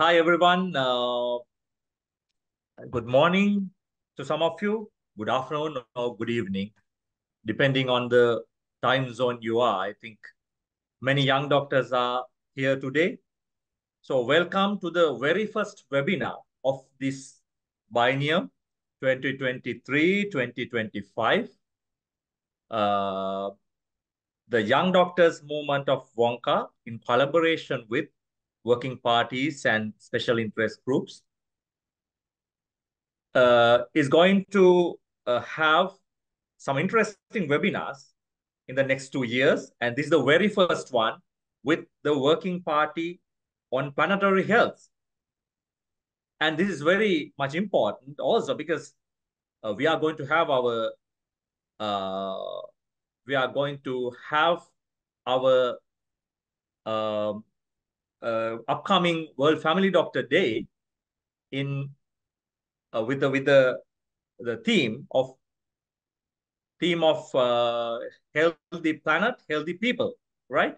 hi, everyone. Uh, good morning to some of you. Good afternoon or good evening, depending on the time zone you are. I think many young doctors are here today. So welcome to the very first webinar of this biennium 2023-2025. Uh, the Young Doctors Movement of Wonka in collaboration with working parties and special interest groups, uh, is going to uh, have some interesting webinars in the next two years. And this is the very first one with the working party on planetary health. And this is very much important also because uh, we are going to have our uh, we are going to have our um, uh, upcoming World Family Doctor Day in uh, with the with the the theme of theme of uh, healthy planet, healthy people, right?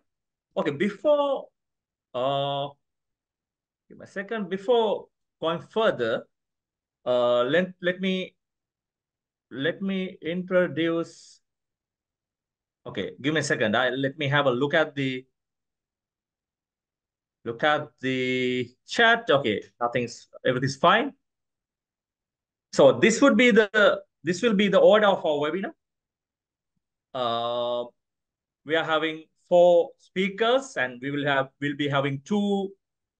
Okay, before uh, give me a second before going further, uh, let let me let me introduce. Okay, give me a second. I let me have a look at the look at the chat. Okay, nothing's, everything's fine. So this would be the, this will be the order of our webinar. Uh, we are having four speakers and we will have, we'll be having two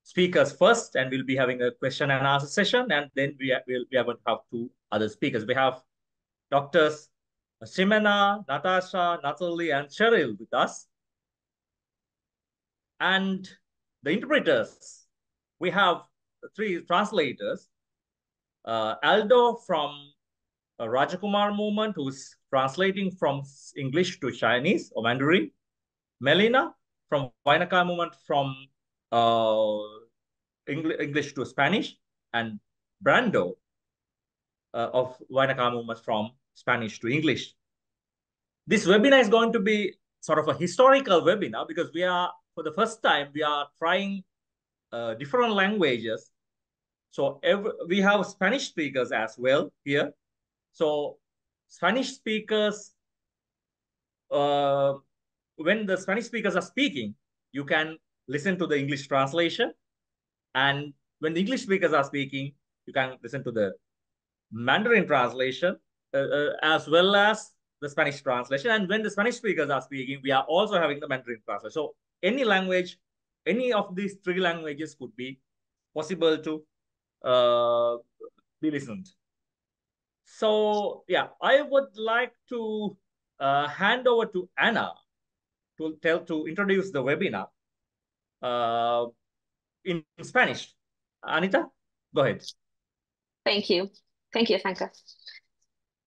speakers first and we'll be having a question and answer session. And then we, will we are going to have two other speakers. We have doctors Simena, Natasha, Natalie, and Cheryl with us. And the interpreters, we have three translators. Uh, Aldo from uh, Rajakumar movement, who's translating from English to Chinese or Mandarin. Melina from Vainaka movement from uh, English to Spanish. And Brando uh, of Vainaka movement from Spanish to English. This webinar is going to be sort of a historical webinar because we are for the first time, we are trying uh, different languages. So every, we have Spanish speakers as well here. So Spanish speakers, uh, when the Spanish speakers are speaking, you can listen to the English translation. And when the English speakers are speaking, you can listen to the Mandarin translation uh, uh, as well as the Spanish translation. And when the Spanish speakers are speaking, we are also having the Mandarin translation. So any language, any of these three languages could be possible to uh, be listened. So yeah, I would like to uh, hand over to Anna to tell to introduce the webinar uh, in, Spanish. Anita, go ahead. Thank you. Thank you, Franca.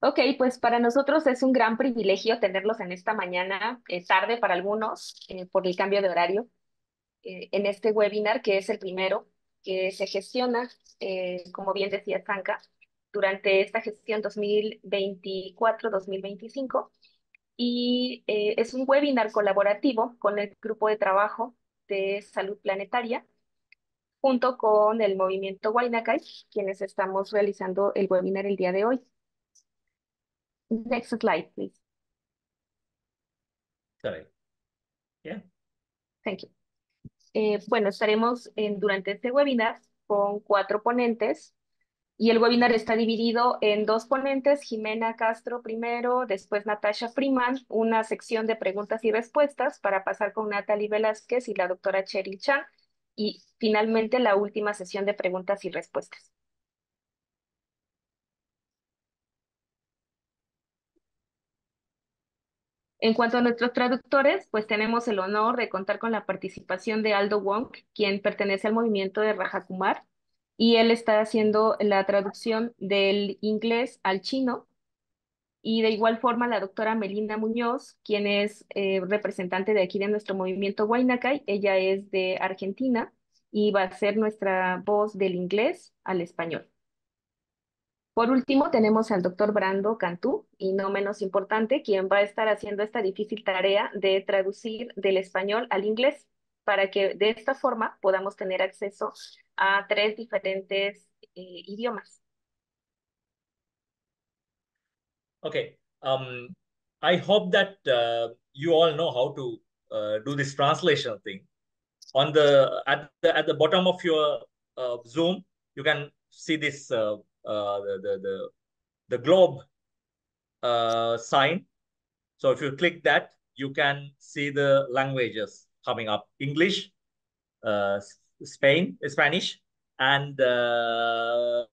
Ok, pues para nosotros es un gran privilegio tenerlos en esta mañana, eh, tarde para algunos, eh, por el cambio de horario, eh, en este webinar que es el primero que se gestiona, como bien decía franca durante esta gestión 2024-2025. Y es un webinar colaborativo con el grupo de trabajo de salud planetaria, junto con el movimiento Guainacay quienes estamos realizando el webinar el día de hoy. Next slide, please. Sorry. Yeah. Thank you. Eh, bueno, estaremos en, durante este webinar con cuatro ponentes y el webinar está dividido en dos ponentes, Jimena Castro primero, después Natasha Freeman, una sección de preguntas y respuestas para pasar con Natalie Velázquez y la doctora Cheryl Chan y finalmente la última sesión de preguntas y respuestas. En cuanto a nuestros traductores, pues tenemos el honor de contar con la participación de Aldo Wong, quien pertenece al movimiento de Raja Kumar, y él está haciendo la traducción del inglés al chino. Y de igual forma la doctora Melinda Muñoz, quien es eh, representante de aquí de nuestro movimiento Huaynacay, ella es de Argentina y va a ser nuestra voz del inglés al español. Por último, tenemos al doctor Brando Cantú, y no menos importante, quien va a estar haciendo esta difícil tarea de traducir del español al inglés, para que de esta forma podamos tener acceso a tres diferentes eh, idiomas. Okay, um, I hope that uh, you all know how to uh, do this translation thing. On the at the at the bottom of your uh, Zoom, you can see this. Uh, the, the, the, the globe uh, sign. So if you click that, you can see the languages coming up. English, uh, Spain, Spanish, and Mandarin.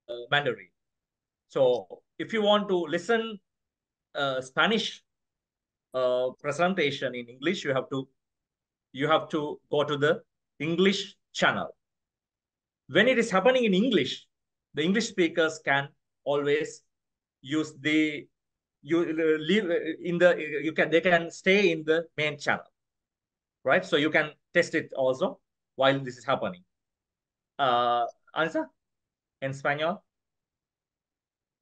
So if you want to listen Spanish uh, presentation in English, you have to you have to go to the English channel. When it is happening in English, the English speakers can always use the you uh, leave uh, in the uh, you can they can stay in the main channel right so you can test it also while this is happening uh answer en español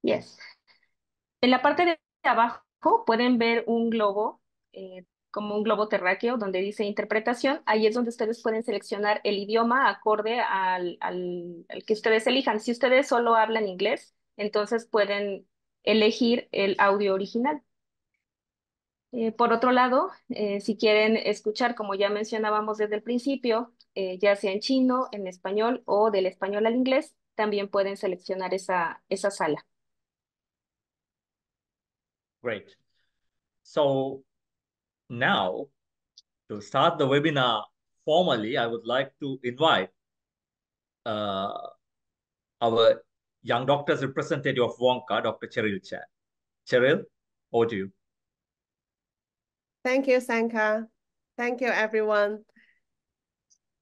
yes en la parte de abajo pueden ver un globo eh, como un globo terráqueo donde dice interpretación, ahí es donde ustedes pueden seleccionar el idioma acorde al, al, que ustedes elijan. Si ustedes solo hablan inglés, entonces pueden elegir el audio original. Eh, por otro lado, eh, si quieren escuchar, como ya mencionábamos desde el principio, eh, ya sea en chino, en español o del español al inglés, también pueden seleccionar esa, esa sala. Great. So Now, to start the webinar formally, I would like to invite uh, our young doctors representative of Wonka, Dr. Cheryl Chan. Cheryl, over to you. Thank you, Sanka. Thank you, everyone.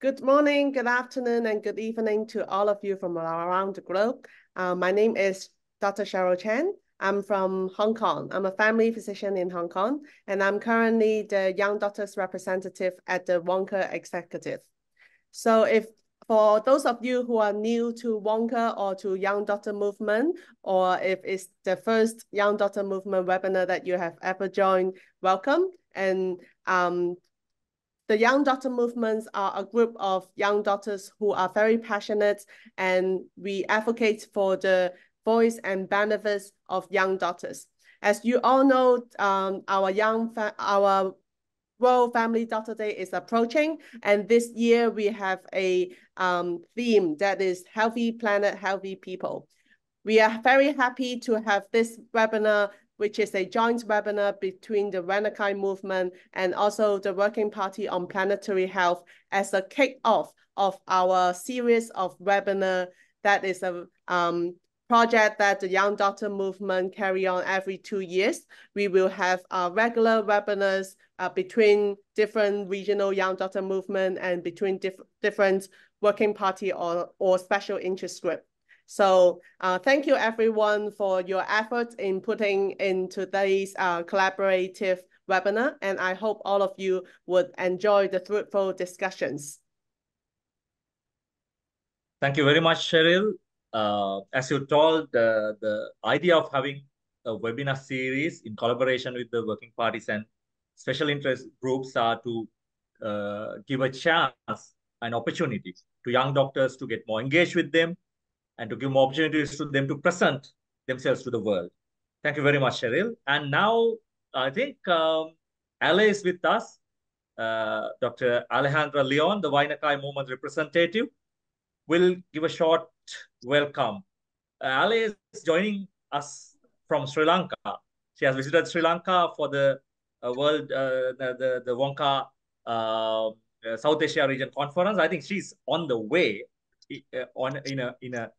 Good morning, good afternoon, and good evening to all of you from around the globe. Uh, my name is Dr. Cheryl Chan. I'm from Hong Kong. I'm a family physician in Hong Kong, and I'm currently the Young Doctors Representative at the Wonka Executive. So if for those of you who are new to Wonka or to Young Doctor Movement, or if it's the first Young Doctor Movement webinar that you have ever joined, welcome. And um, the Young Doctor Movements are a group of young doctors who are very passionate and we advocate for the boys and benefits of young daughters. As you all know, um, our young our World Family Daughter Day is approaching, and this year we have a um, theme that is Healthy Planet, Healthy People. We are very happy to have this webinar, which is a joint webinar between the Renakai movement and also the Working Party on Planetary Health as a kick-off of our series of webinar that is a um, project that the Young Doctor Movement carry on every two years. We will have uh, regular webinars uh, between different regional Young Doctor Movement and between diff different working party or, or special interest group. So uh, thank you everyone for your efforts in putting in today's uh, collaborative webinar, and I hope all of you would enjoy the fruitful discussions. Thank you very much, Cheryl uh, as you told, the the idea of having a webinar series in collaboration with the working parties and special interest groups are to uh, give a chance and opportunity to young doctors to get more engaged with them and to give more opportunities to them to present themselves to the world. Thank you very much, Cheryl. And now I think um, Ale is with us, uh, Dr. Alejandra Leon, the Wainakai Movement representative will give a short welcome. Uh, Ale is joining us from Sri Lanka. She has visited Sri Lanka for the uh, World uh, the, the Wonka uh, uh, South Asia Region Conference. I think she's on the way uh, on in a in a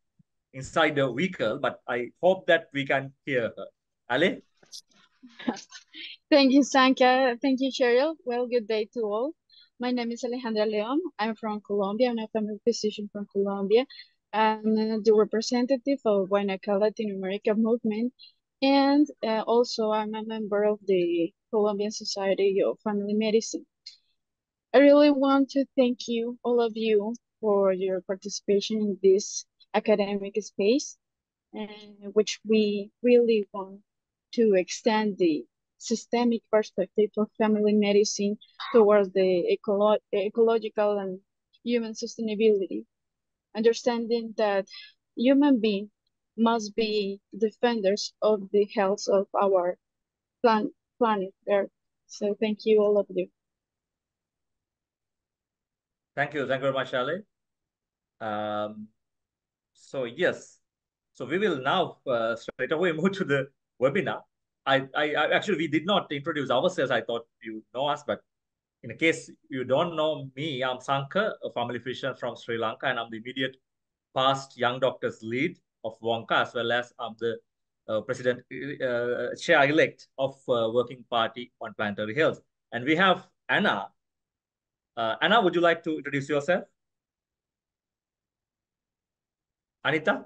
inside the vehicle, but I hope that we can hear her. Ale. Thank you, Sanka. Thank you, Cheryl. Well, good day to all. My name is Alejandra Leon. I'm from Colombia. I'm a family physician from Colombia. I'm the representative of Guanaca Latin America movement. And uh, also I'm a member of the Colombian Society of Family Medicine. I really want to thank you, all of you, for your participation in this academic space, which we really want to extend the systemic perspective of family medicine towards the ecolo ecological and human sustainability, understanding that human beings must be defenders of the health of our plan planet Earth. So thank you, all of you. Thank you. Thank you very much, Ali. Um, so yes, so we will now uh, straight away move to the webinar. I, I, I actually we did not introduce ourselves. I thought you know us, but in case you don't know me, I'm Sankar, a family physician from Sri Lanka, and I'm the immediate past young doctors lead of Wonka, as well as I'm the uh, president uh, uh chair elect of uh, Working Party on Planetary Health. And we have Anna. Uh, Anna, would you like to introduce yourself? Anita?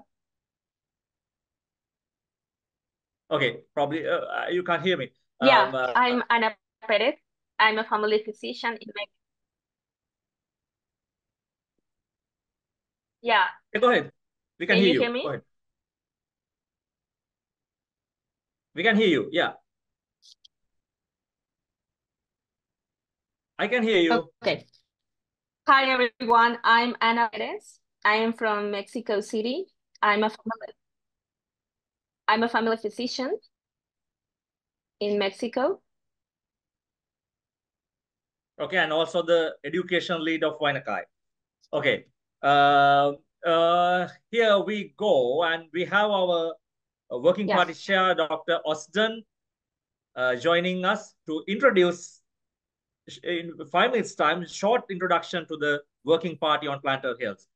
Okay, probably uh, uh, you can't hear me. Yeah, um, uh, I'm Ana Perez. I'm a family physician in Mexico. Yeah. Hey, go ahead. We can, can hear you. Hear me? Go ahead. We can hear you. Yeah. I can hear you. Okay. Hi, everyone. I'm Ana Perez. I am from Mexico City. I'm a family. I'm a family physician in Mexico. Okay, and also the education lead of Wainakai. Okay, uh, uh, here we go, and we have our uh, working yes. party chair, Dr. Austin, uh, joining us to introduce in five minutes time, short introduction to the working party on plantar Hills.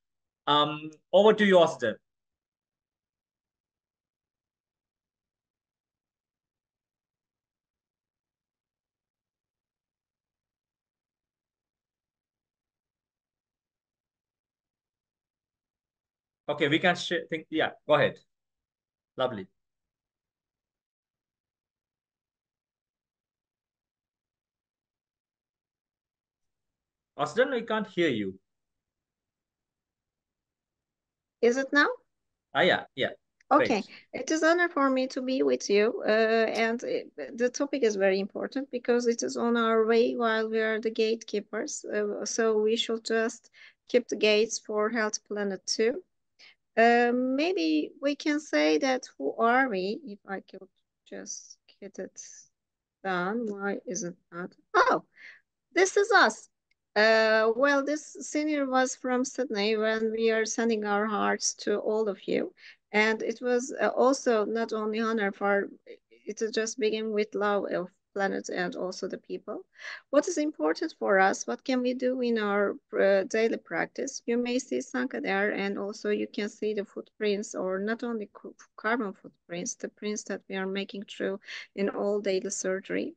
Um, over to you, Austin. Okay, we can share. Think, yeah, go ahead. Lovely. Aslan, we can't hear you. Is it now? Ah, yeah, yeah. Okay, Thanks. it is honor for me to be with you, uh, and it, the topic is very important because it is on our way while we are the gatekeepers. Uh, so we should just keep the gates for Health Planet Two. Uh, maybe we can say that who are we? If I could just get it done. Why is it not? Oh, this is us. Uh, well, this senior was from Sydney when we are sending our hearts to all of you. And it was uh, also not only honor for, it just begin with love of planet and also the people. What is important for us? What can we do in our uh, daily practice? You may see Sanka there, and also you can see the footprints, or not only carbon footprints, the prints that we are making through in all daily surgery.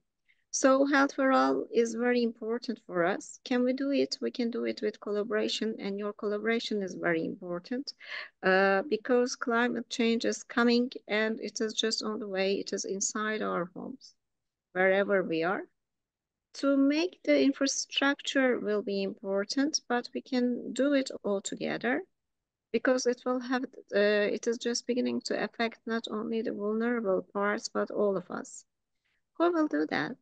So health for all is very important for us. Can we do it? We can do it with collaboration and your collaboration is very important uh, because climate change is coming and it is just on the way. It is inside our homes wherever we are. To make the infrastructure will be important, but we can do it all together because it will have, uh, it is just beginning to affect not only the vulnerable parts, but all of us. Who will do that?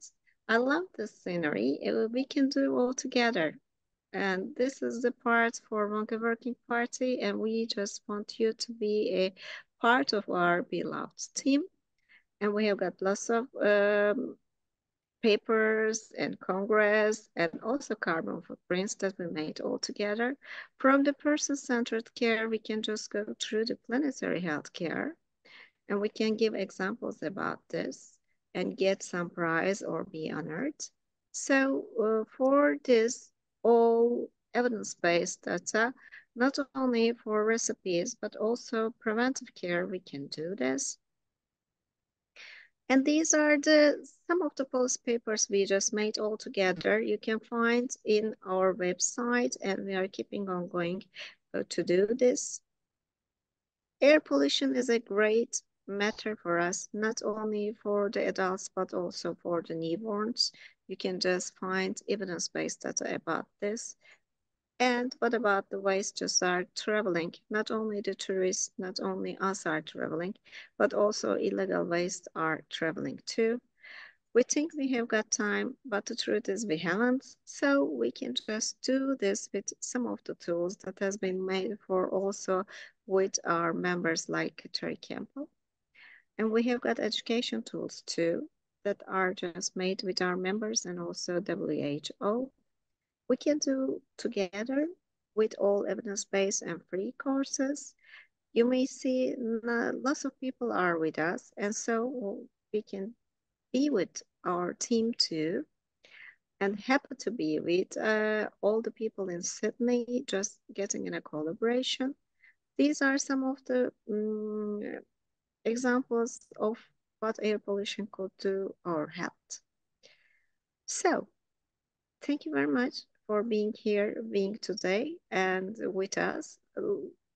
I love this scenery. It, we can do all together. And this is the part for Wonka Working Party, and we just want you to be a part of our beloved team and we have got lots of um, papers and congress and also carbon footprints that we made all together. From the person-centered care, we can just go through the planetary health care and we can give examples about this and get some prize or be honored. So uh, for this, all evidence-based data, not only for recipes, but also preventive care, we can do this. And these are the some of the post papers we just made all together. You can find in our website and we are keeping on going uh, to do this. Air pollution is a great matter for us, not only for the adults, but also for the newborns. You can just find evidence-based data about this. And what about the to are traveling? Not only the tourists, not only us are traveling, but also illegal waste are traveling too. We think we have got time, but the truth is we haven't. So we can just do this with some of the tools that has been made for also with our members like Terry Campbell. And we have got education tools too that are just made with our members and also WHO we can do together with all evidence-based and free courses. You may see lots of people are with us, and so we can be with our team too. And happy to be with uh, all the people in Sydney, just getting in a collaboration. These are some of the um, examples of what air pollution could do or help. So, thank you very much for being here, being today and with us.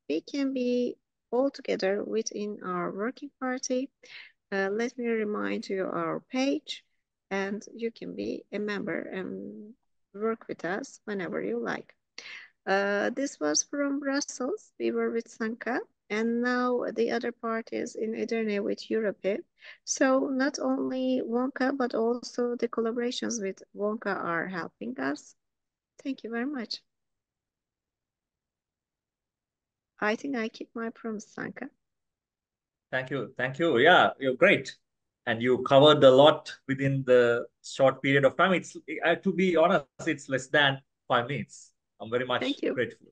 We can be all together within our working party. Uh, let me remind you our page and you can be a member and work with us whenever you like. Uh, this was from Brussels. We were with Sanka and now the other part is in Edirne with Europe. So not only Wonka, but also the collaborations with Wonka are helping us. Thank you very much. I think I keep my promise, Sanka. Thank you. Thank you. Yeah, you're great. And you covered a lot within the short period of time. It's To be honest, it's less than five minutes. I'm very much Thank you. grateful.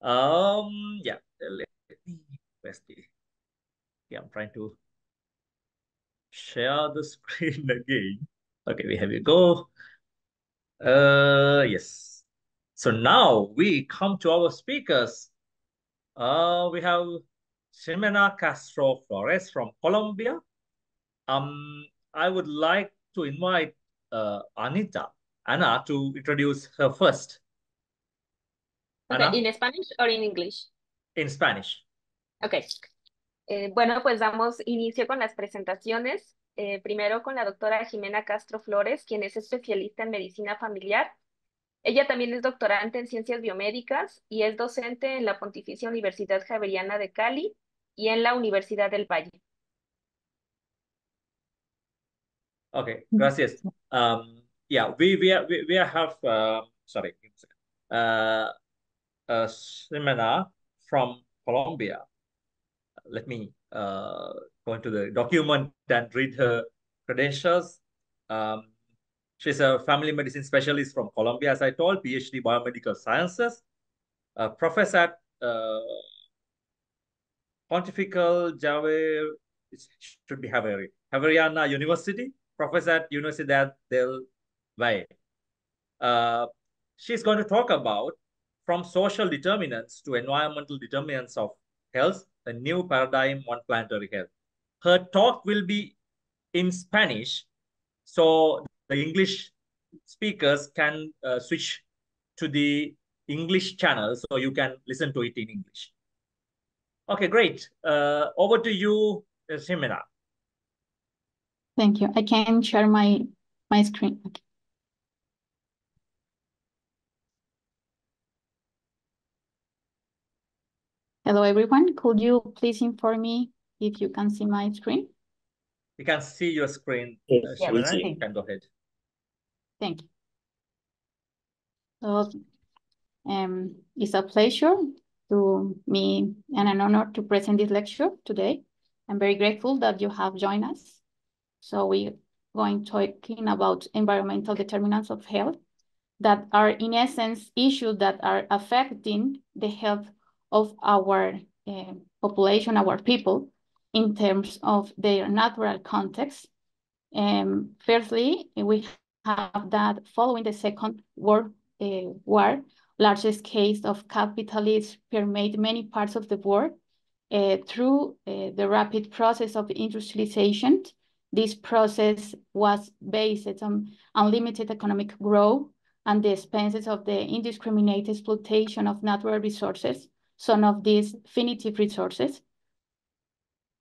Um, yeah, let me, let yeah, I'm trying to share the screen again. Okay, we have you go. Uh, yes. So now we come to our speakers. Uh, we have Ximena Castro Flores from Colombia. Um, I would like to invite uh, Anita, Anna to introduce her first. Okay, ¿In Spanish or in English? In Spanish. Okay. Eh, bueno, pues damos inicio con las presentaciones. Eh, primero con la doctora Jimena Castro Flores, quien es especialista en medicina familiar. Ella también es doctorante en ciencias biomédicas y es docente en la Pontificia Universidad Javeriana de Cali y en la Universidad del Valle. Okay, gracias. Um, yeah, we, we, we, have, uh, uh, from Colombia. Let me uh, go into the document and read her credentials. Um, she's a family medicine specialist from Colombia, as I told, PhD biomedical sciences, a professor at uh, Pontifical Javier, should be Haveri, Haveriana University, professor at Universidad del Valle. Uh, she's going to talk about from social determinants to environmental determinants of health, a new paradigm on planetary health. Her talk will be in Spanish, so the English speakers can uh, switch to the English channel, so you can listen to it in English. Okay, great. Uh, over to you, uh, Simena. Thank you. I can share my my screen. Okay. Hello, everyone. Could you please inform me if you can see my screen? We can see your screen. Yes, uh, yes, you can go ahead. Thank you. So, um, it's a pleasure to me and an honor to present this lecture today. I'm very grateful that you have joined us. So we're going talking about environmental determinants of health that are in essence issues that are affecting the health of our uh, population, our people, in terms of their natural context. Um, firstly, we have that following the Second World uh, War, largest case of capitalism permeated many parts of the world. Uh, through uh, the rapid process of industrialization, this process was based on unlimited economic growth and the expenses of the indiscriminate exploitation of natural resources some of these finitive resources.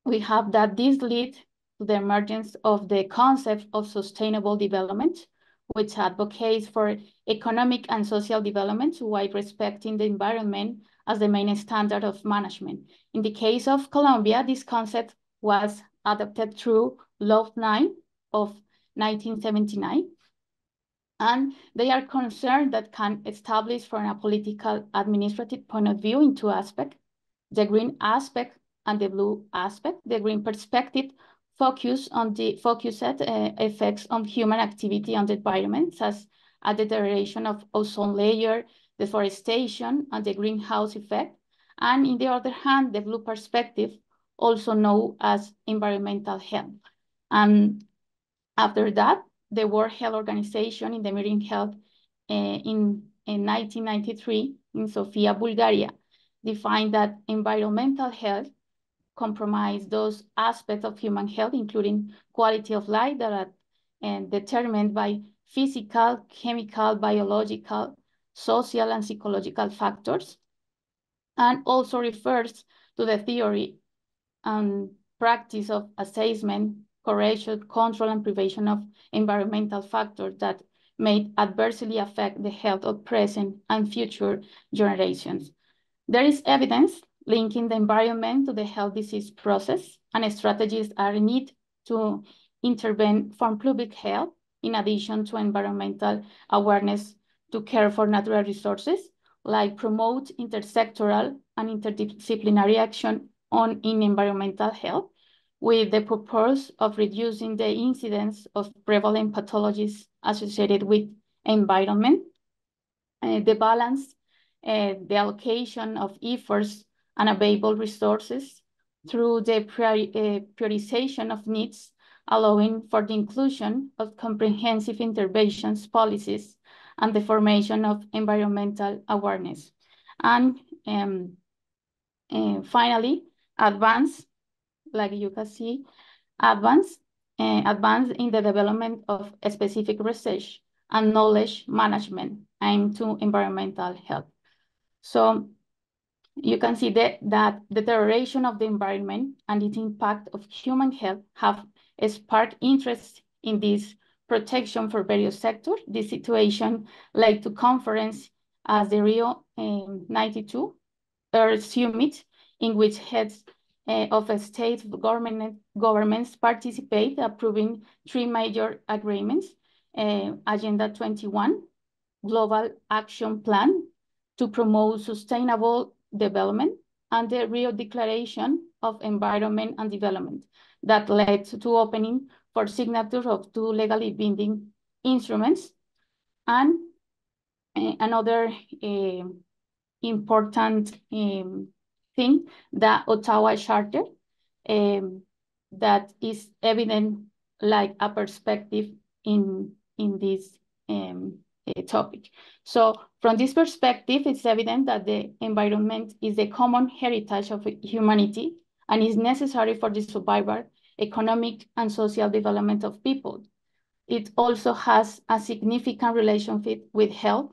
We have that this leads to the emergence of the concept of sustainable development, which advocates for economic and social development while respecting the environment as the main standard of management. In the case of Colombia, this concept was adopted through Law 9 of 1979, and they are concerned that can establish from a political administrative point of view in two aspects, the green aspect and the blue aspect. The green perspective focus on the focused uh, effects on human activity on the environment, such as a deterioration of ozone layer, deforestation, and the greenhouse effect. And in the other hand, the blue perspective, also known as environmental health. And after that, the World Health Organization in the Meeting held uh, eh, in, in 1993 in Sofia, Bulgaria, defined that environmental health comprise those aspects of human health, including quality of life that are and eh, determined by physical, chemical, biological, social, and psychological factors, and also refers to the theory and practice of assessment Corrosion control, and prevention of environmental factors that may adversely affect the health of present and future generations. There is evidence linking the environment to the health disease process, and strategies are needed to intervene from public health in addition to environmental awareness to care for natural resources, like promote intersectoral and interdisciplinary action on in environmental health, with the purpose of reducing the incidence of prevalent pathologies associated with environment. Uh, the balance, uh, the allocation of efforts and available resources through the priori uh, prioritization of needs, allowing for the inclusion of comprehensive interventions policies and the formation of environmental awareness. And um, uh, finally, advance like you can see, advanced, uh, eh, advance in the development of specific research and knowledge management into to environmental health. So you can see that, that deterioration of the environment and its impact of human health have sparked interest in this protection for various sectors. This situation led to conference as the Rio um, 92 Earth Summit, in which heads uh, of state government, governments participate, approving three major agreements, uh, Agenda 21, Global Action Plan to promote sustainable development, and the Rio Declaration of Environment and Development that led to opening for signature of two legally binding instruments. And uh, another uh, important um, think the Ottawa Charter um, that is evident like a perspective in, in this um, uh, topic. So from this perspective, it's evident that the environment is the common heritage of humanity and is necessary for the survival, economic and social development of people. It also has a significant relationship with health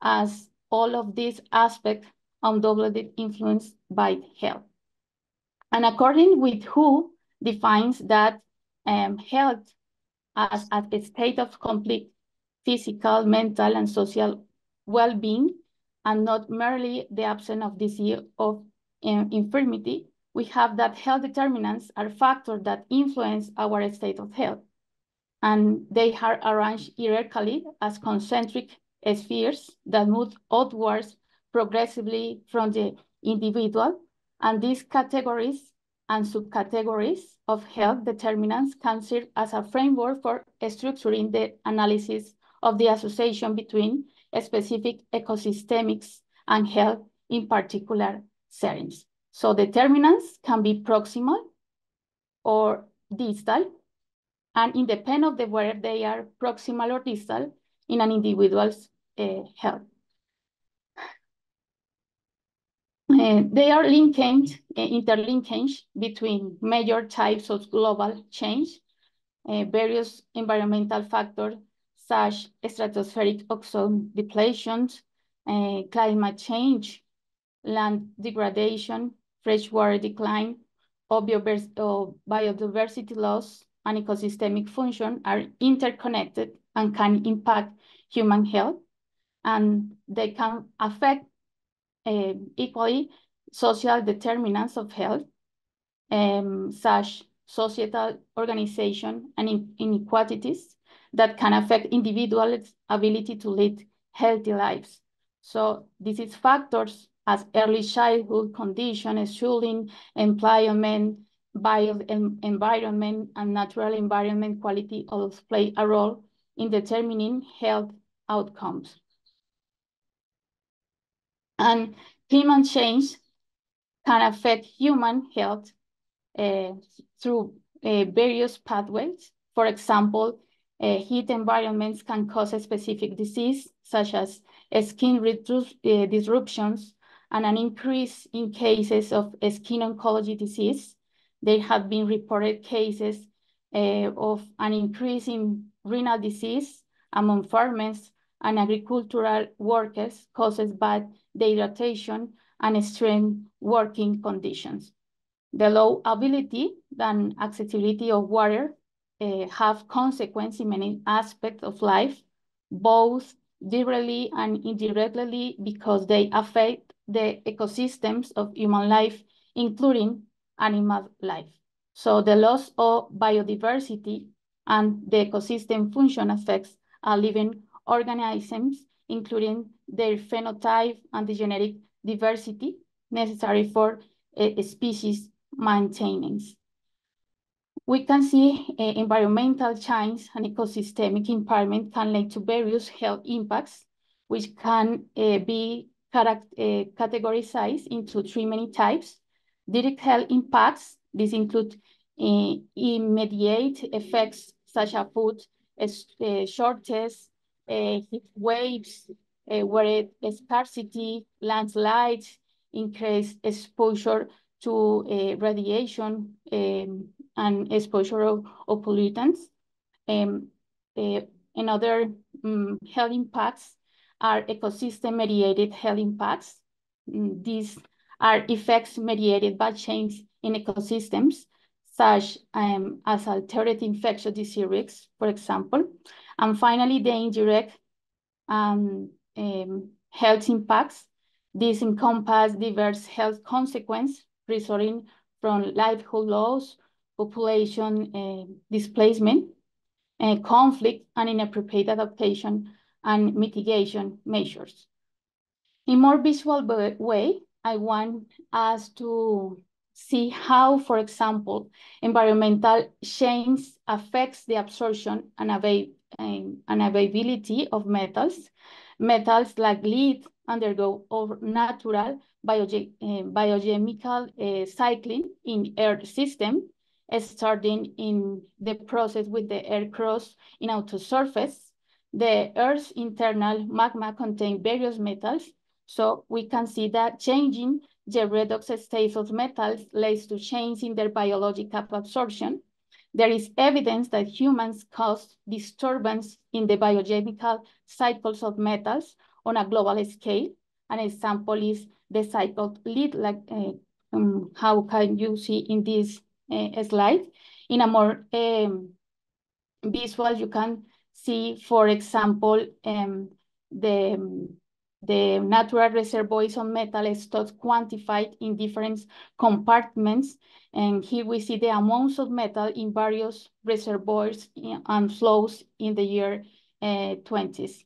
as all of these aspects undoubtedly influence by health. And according with WHO defines that um, health as, as a state of complete physical, mental, and social well-being, and not merely the absence of disease or um, infirmity, we have that health determinants are factors that influence our state of health. And they are arranged hierarchically as concentric spheres that move outwards progressively from the individual, and these categories and subcategories of health determinants can serve as a framework for structuring the analysis of the association between specific ecosystemics and health in particular settings. So determinants can be proximal or distal, and independent of the, where they are proximal or distal in an individual's uh, health. Mm-hmm. Uh, they are linked, uh, interlinkage between major types of global change, uh, various environmental factors such stratospheric ozone depletions, uh, climate change, land degradation, freshwater decline, uh, biodiversity loss, and ecosystemic function are interconnected and can impact human health, and they can affect um, equally social determinants of health, um, such societal organization and inequalities that can affect individuals' ability to lead healthy lives. So this is factors as early childhood condition, schooling, employment, bio environment, and natural environment quality all play a role in determining health outcomes. And climate change can affect human health uh, through uh, various pathways. For example, uh, heat environments can cause a specific disease, such as skin disruptions and an increase in cases of skin oncology disease. There have been reported cases of an increase in renal disease among farmers and agricultural workers causes bad dehydration and extreme working conditions. The low ability and accessibility of water uh, have consequences in many aspects of life, both directly and indirectly because they affect the ecosystems of human life, including animal life. So the loss of biodiversity and the ecosystem function affects a living organisms, including their phenotype and the genetic diversity necessary for uh, species maintenance. We can see uh, environmental change and ecosystemic impairment can lead to various health impacts, which can uh, be categorized into three many types. Direct health impacts, these include immediate effects such as food shortages, uh, heat waves, uh, where scarcity, landslides, increased exposure to uh, radiation um, and exposure of, of pollutants. Um, uh, another um, mm, health impacts are ecosystem-mediated health impacts. Mm, these are effects mediated by change in ecosystems, such um, as altered infectious disease risks, for example, and finally, the indirect um, um, health impacts. These encompass diverse health consequences resulting from livelihood loss, population uh, displacement, uh, conflict, and inappropriate adaptation and mitigation measures. In more visual way, I want us to see how, for example, environmental change affects the absorption and um, unavailability of metals. Metals like lead undergo natural bioge uh, eh, biochemical uh, cycling in air system, starting in the process with the air cross in outer surface. The Earth's internal magma contains various metals, so we can see that changing the redox states of metals leads to change in their biological absorption there is evidence that humans cause disturbance in the biogenical cycles of metals on a global scale. An example is the cycle lead, like uh, um, how can you see in this uh, slide. In a more um, visual, you can see, for example, um, the um, the natural reservoirs of metal stocks quantified in different compartments. And here we see the amounts of metal in various reservoirs and flows in the year uh, eh, 20s.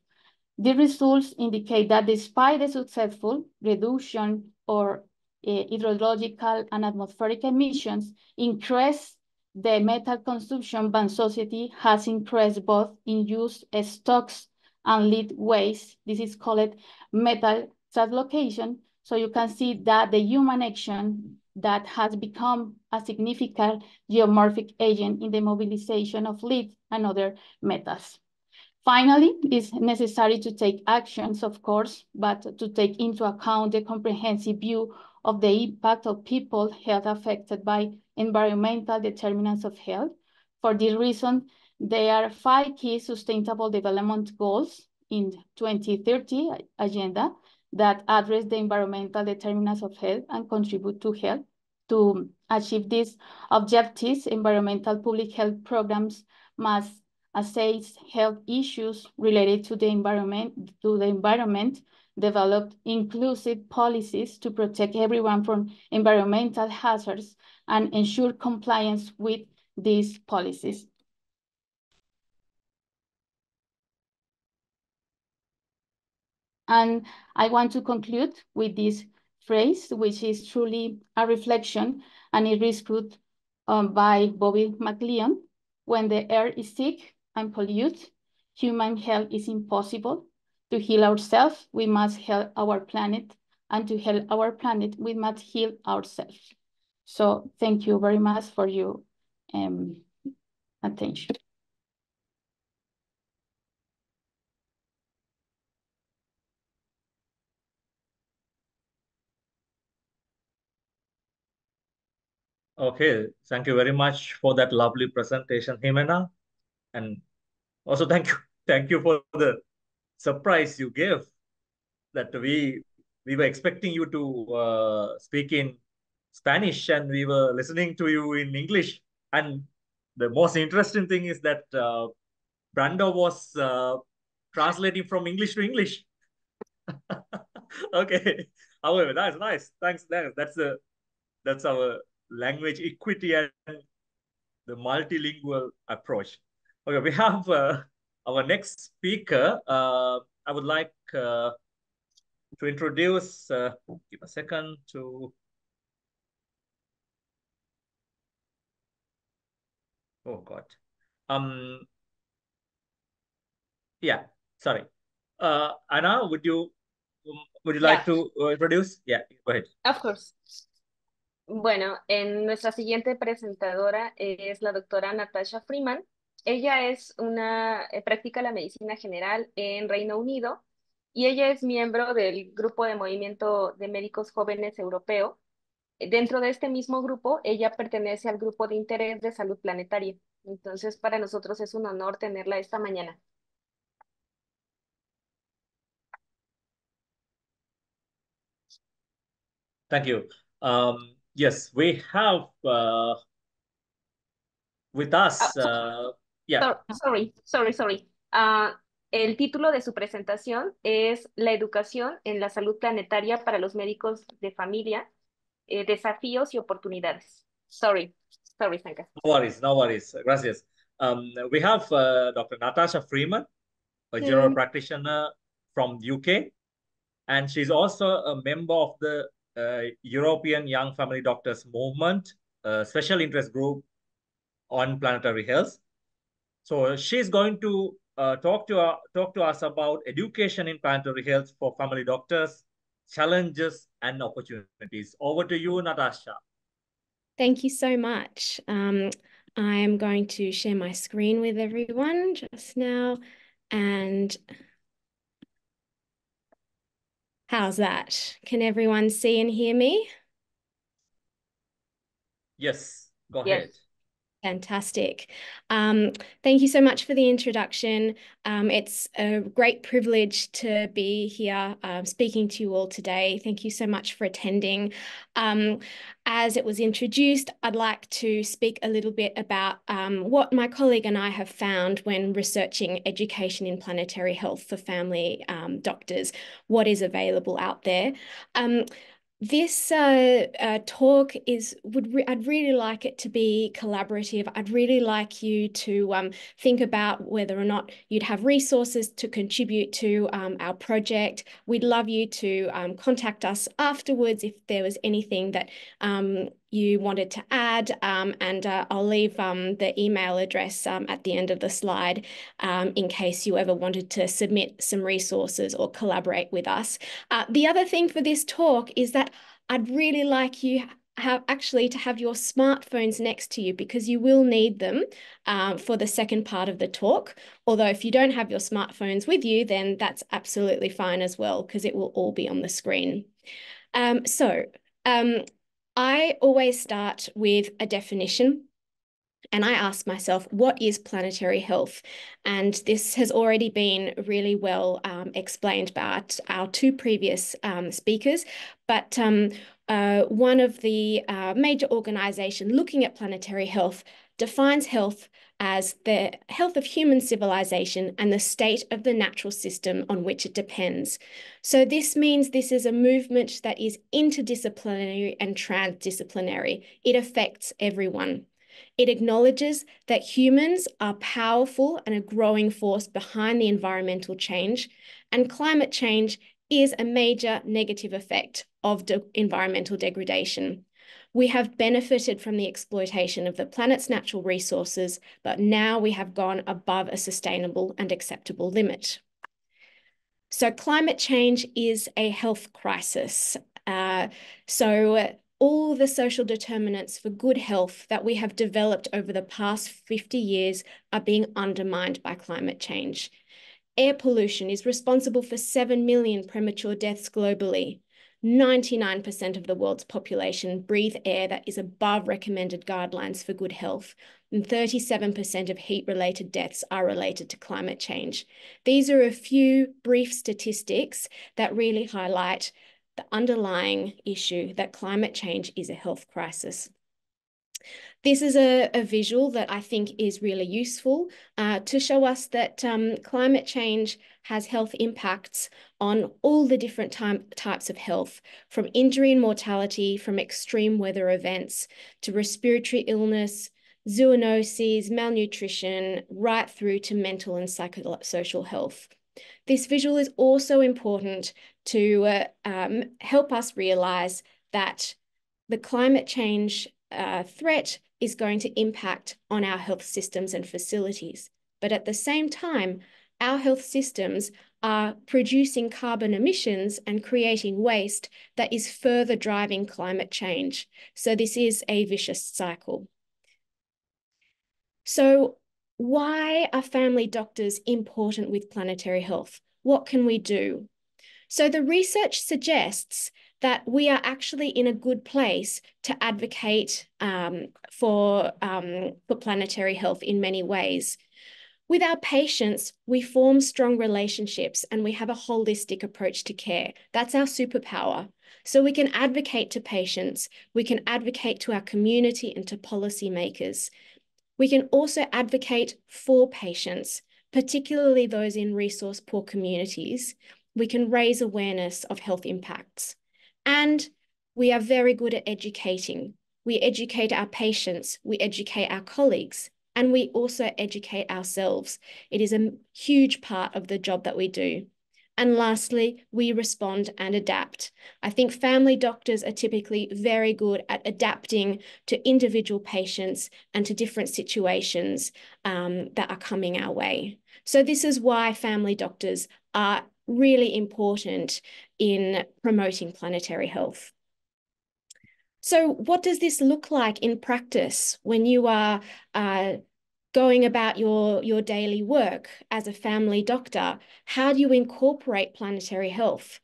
The results indicate that despite the successful reduction or uh, hydrological and atmospheric emissions increase the metal consumption, but society has increased both in use stocks and lead waste. This is called metal translocation. So you can see that the human action that has become a significant geomorphic agent in the mobilization of lead and other metals. Finally, it's necessary to take actions, of course, but to take into account the comprehensive view of the impact of people health affected by environmental determinants of health. For this reason, there are five key sustainable development goals in 2030 agenda that address the environmental determinants of health and contribute to health. To achieve these objectives, environmental public health programs must assess health issues related to the environment, to the environment, develop inclusive policies to protect everyone from environmental hazards and ensure compliance with these policies. And I want to conclude with this phrase, which is truly a reflection, and it is put um, by Bobby McLean. When the air is sick and polluted, human health is impossible. To heal ourselves, we must heal our planet, and to heal our planet, we must heal ourselves. So thank you very much for your um, attention. Okay, thank you very much for that lovely presentation, Himena. And also thank you, thank you for the surprise you gave that we we were expecting you to uh, speak in Spanish and we were listening to you in English. And the most interesting thing is that uh, Brando was uh, translating from English to English. okay. However, that's nice. Thanks. That's that's the that's our language equity and the multilingual approach. Okay, we have uh, our next speaker. Uh, I would like uh, to introduce, uh, give a second to. Oh God. Um. Yeah, sorry. Uh, Anna, would you um, would you yeah. like to uh, introduce? Yeah, go ahead. Of course. Bueno, en nuestra siguiente presentadora es la doctora Natasha Freeman. Ella es una, eh, practica la medicina general en Reino Unido y ella es miembro del grupo de movimiento de médicos jóvenes europeo. Dentro de este mismo grupo, ella pertenece al grupo de interés de salud planetaria. Entonces, para nosotros es un honor tenerla esta mañana. Thank you. Um, Yes, we have uh, with us. Ah, uh, yeah. Sorry, sorry, sorry. Uh, el título de su presentación es La educación en la salud planetaria para los médicos de familia, eh, desafíos y oportunidades. Sorry, sorry, Sanka. No worries, no worries. Gracias. Um, we have uh, Dr. Natasha Freeman, a general mm. practitioner from UK, and she's also a member of the uh, European Young Family Doctors Movement special interest group on planetary health. So she's going to uh, talk to uh, talk to us about education in planetary health for family doctors, challenges and opportunities. Over to you, Natasha. Thank you so much. Um, I am going to share my screen with everyone just now, and How's that? Can everyone see and hear me? Yes, go yes. ahead. Fantastic. Um, thank you so much for the introduction. Um, it's a great privilege to be here um, speaking to you all today. Thank you so much for attending. Um, as it was introduced, I'd like to speak a little bit about um, what my colleague and I have found when researching education in planetary health for family doctors, what is available out there this uh, uh, talk is would re I'd really like it to be collaborative. I'd really like you to um, think about whether or not you'd have resources to contribute to um, our project. We'd love you to um, contact us afterwards if there was anything that um, you wanted to add. Um, and uh, I'll leave um, the email address um, at the end of the slide um, in case you ever wanted to submit some resources or collaborate with us. Uh, the other thing for this talk is that I'd really like you have actually to have your smartphones next to you because you will need them uh, for the second part of the talk. Although if you don't have your smartphones with you, then that's absolutely fine as well because it will all be on the screen. Um, so um, I always start with a definition and I ask myself, what is planetary health? And this has already been really well um, explained by our two previous um, speakers. But um, uh, one of the uh, major organization looking at planetary health defines health as the health of human civilization and the state of the natural system on which it depends. So, this means this is a movement that is interdisciplinary and transdisciplinary. It affects everyone. It acknowledges that humans are powerful and a growing force behind the environmental change, and climate change is a major negative effect of de environmental degradation. We have benefited from the exploitation of the planet's natural resources, but now we have gone above a sustainable and acceptable limit. So climate change is a health crisis. Uh, so all the social determinants for good health that we have developed over the past 50 years are being undermined by climate change. Air pollution is responsible for 7 million premature deaths globally. 99% of the world's population breathe air that is above recommended guidelines for good health, and 37% of heat related deaths are related to climate change. These are a few brief statistics that really highlight the underlying issue that climate change is a health crisis. This is a, a visual that I think is really useful uh, to show us that um, climate change has health impacts on all the different time, types of health, from injury and mortality, from extreme weather events to respiratory illness, zoonoses, malnutrition, right through to mental and psychosocial health. This visual is also important to uh, um, help us realise that the climate change uh, threat is going to impact on our health systems and facilities. But at the same time, our health systems are producing carbon emissions and creating waste that is further driving climate change. So this is a vicious cycle. So why are family doctors important with planetary health? What can we do? So the research suggests that we are actually in a good place to advocate um, for, um, for planetary health in many ways. With our patients, we form strong relationships and we have a holistic approach to care. That's our superpower. So we can advocate to patients, we can advocate to our community and to policymakers. We can also advocate for patients, particularly those in resource poor communities. We can raise awareness of health impacts. And we are very good at educating. We educate our patients, we educate our colleagues, and we also educate ourselves. It is a huge part of the job that we do. And lastly, we respond and adapt. I think family doctors are typically very good at adapting to individual patients and to different situations um, that are coming our way. So, this is why family doctors are really important in promoting planetary health. So, what does this look like in practice when you are uh, going about your, your daily work as a family doctor? How do you incorporate planetary health?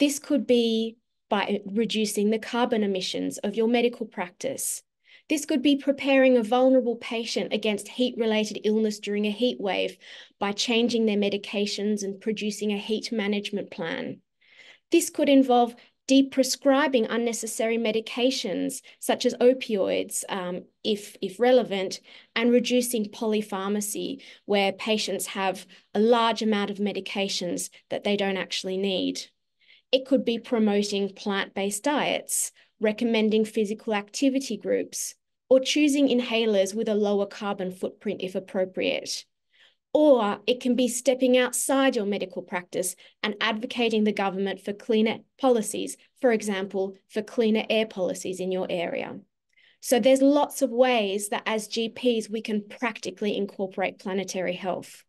This could be by reducing the carbon emissions of your medical practice. This could be preparing a vulnerable patient against heat related illness during a heat wave by changing their medications and producing a heat management plan. This could involve deprescribing unnecessary medications such as opioids, um, if, if relevant, and reducing polypharmacy, where patients have a large amount of medications that they don't actually need. It could be promoting plant-based diets, recommending physical activity groups, or choosing inhalers with a lower carbon footprint if appropriate or it can be stepping outside your medical practice and advocating the government for cleaner policies, for example, for cleaner air policies in your area. So there's lots of ways that as GPs, we can practically incorporate planetary health.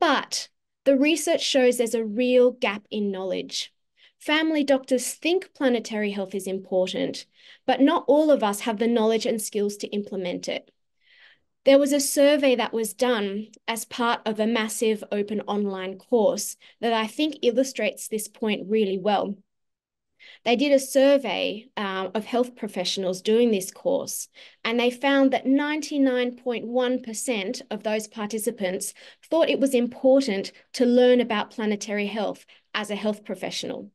But the research shows there's a real gap in knowledge. Family doctors think planetary health is important, but not all of us have the knowledge and skills to implement it. There was a survey that was done as part of a massive open online course that I think illustrates this point really well. They did a survey um, of health professionals doing this course, and they found that 99.1% of those participants thought it was important to learn about planetary health as a health professional.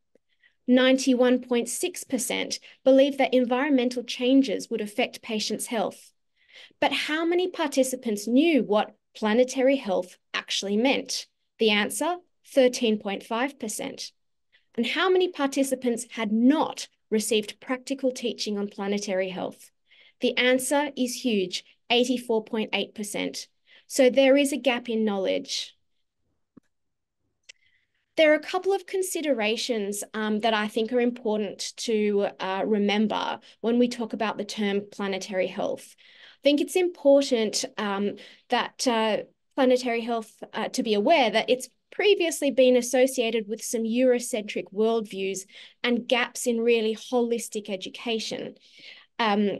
91.6% believed that environmental changes would affect patients' health. But how many participants knew what planetary health actually meant? The answer 13.5%. And how many participants had not received practical teaching on planetary health? The answer is huge 84.8%. So there is a gap in knowledge. There are a couple of considerations um, that I think are important to uh, remember when we talk about the term planetary health think it's important um, that uh, planetary health uh, to be aware that it's previously been associated with some Eurocentric worldviews and gaps in really holistic education. Um,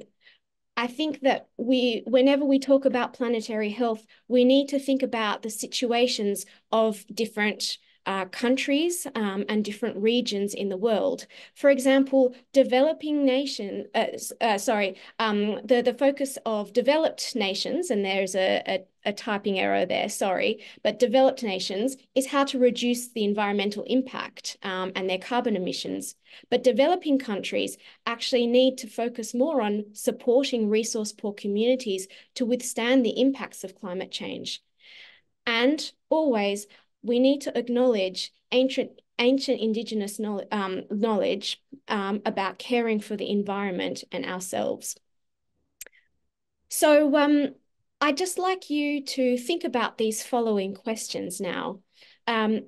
I think that we, whenever we talk about planetary health, we need to think about the situations of different uh, countries um, and different regions in the world. For example, developing nation, uh, uh, sorry, um, the, the focus of developed nations, and there's a, a, a typing error there, sorry, but developed nations is how to reduce the environmental impact um, and their carbon emissions. But developing countries actually need to focus more on supporting resource poor communities to withstand the impacts of climate change. And always, we need to acknowledge ancient ancient indigenous knowledge, um, knowledge um, about caring for the environment and ourselves. So um, I'd just like you to think about these following questions now. Um,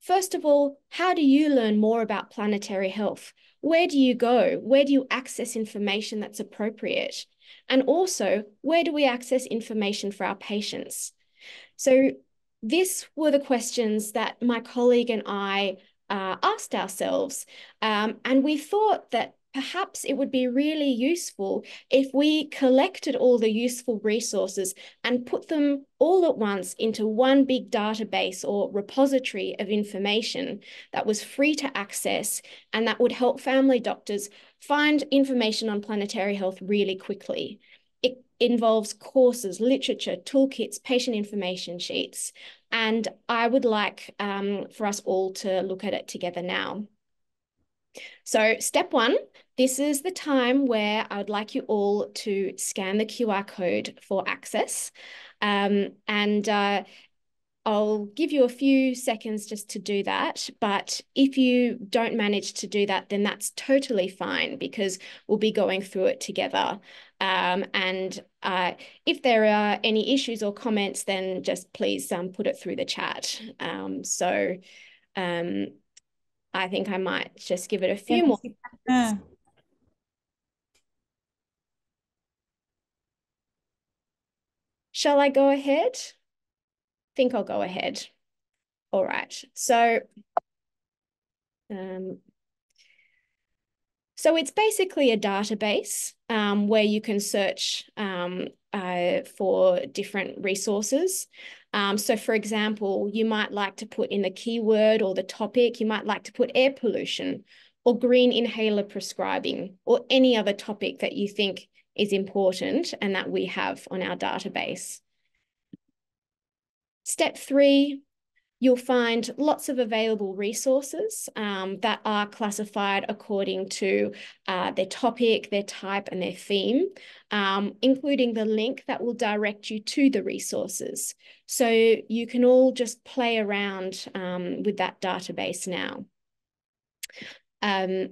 first of all, how do you learn more about planetary health? Where do you go? Where do you access information that's appropriate? And also, where do we access information for our patients? So this were the questions that my colleague and I uh, asked ourselves. Um, and we thought that perhaps it would be really useful if we collected all the useful resources and put them all at once into one big database or repository of information that was free to access and that would help family doctors find information on planetary health really quickly involves courses, literature, toolkits, patient information sheets. And I would like um, for us all to look at it together now. So step one, this is the time where I would like you all to scan the QR code for access. Um, and uh, I'll give you a few seconds just to do that. But if you don't manage to do that, then that's totally fine because we'll be going through it together. Um, and uh, if there are any issues or comments, then just please um, put it through the chat. Um, so um, I think I might just give it a few yeah, more. Yeah. Shall I go ahead? I think I'll go ahead. All right. So um, so it's basically a database um, where you can search um, uh, for different resources. Um, so for example, you might like to put in the keyword or the topic, you might like to put air pollution or green inhaler prescribing or any other topic that you think is important and that we have on our database. Step three, You'll find lots of available resources um, that are classified according to uh, their topic, their type, and their theme, um, including the link that will direct you to the resources. So you can all just play around um, with that database now. Um,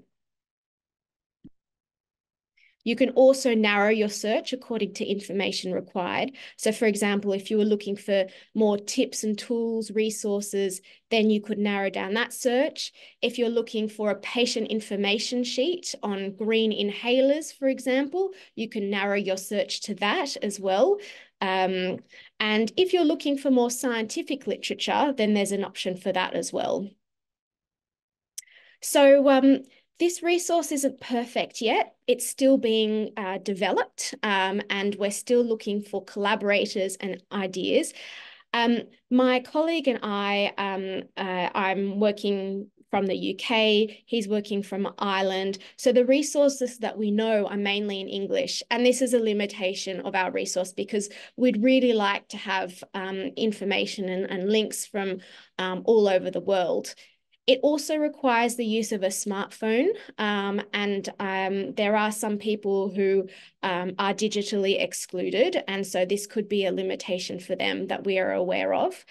you can also narrow your search according to information required. So for example, if you were looking for more tips and tools, resources, then you could narrow down that search. If you're looking for a patient information sheet on green inhalers, for example, you can narrow your search to that as well. Um, and if you're looking for more scientific literature, then there's an option for that as well. So um, this resource isn't perfect yet. It's still being uh, developed um, and we're still looking for collaborators and ideas. Um, my colleague and I, um, uh, I'm working from the UK, he's working from Ireland. So the resources that we know are mainly in English. And this is a limitation of our resource because we'd really like to have um, information and, and links from um, all over the world it also requires the use of a smartphone, um, and um, there are some people who um, are digitally excluded, and so this could be a limitation for them that we are aware of.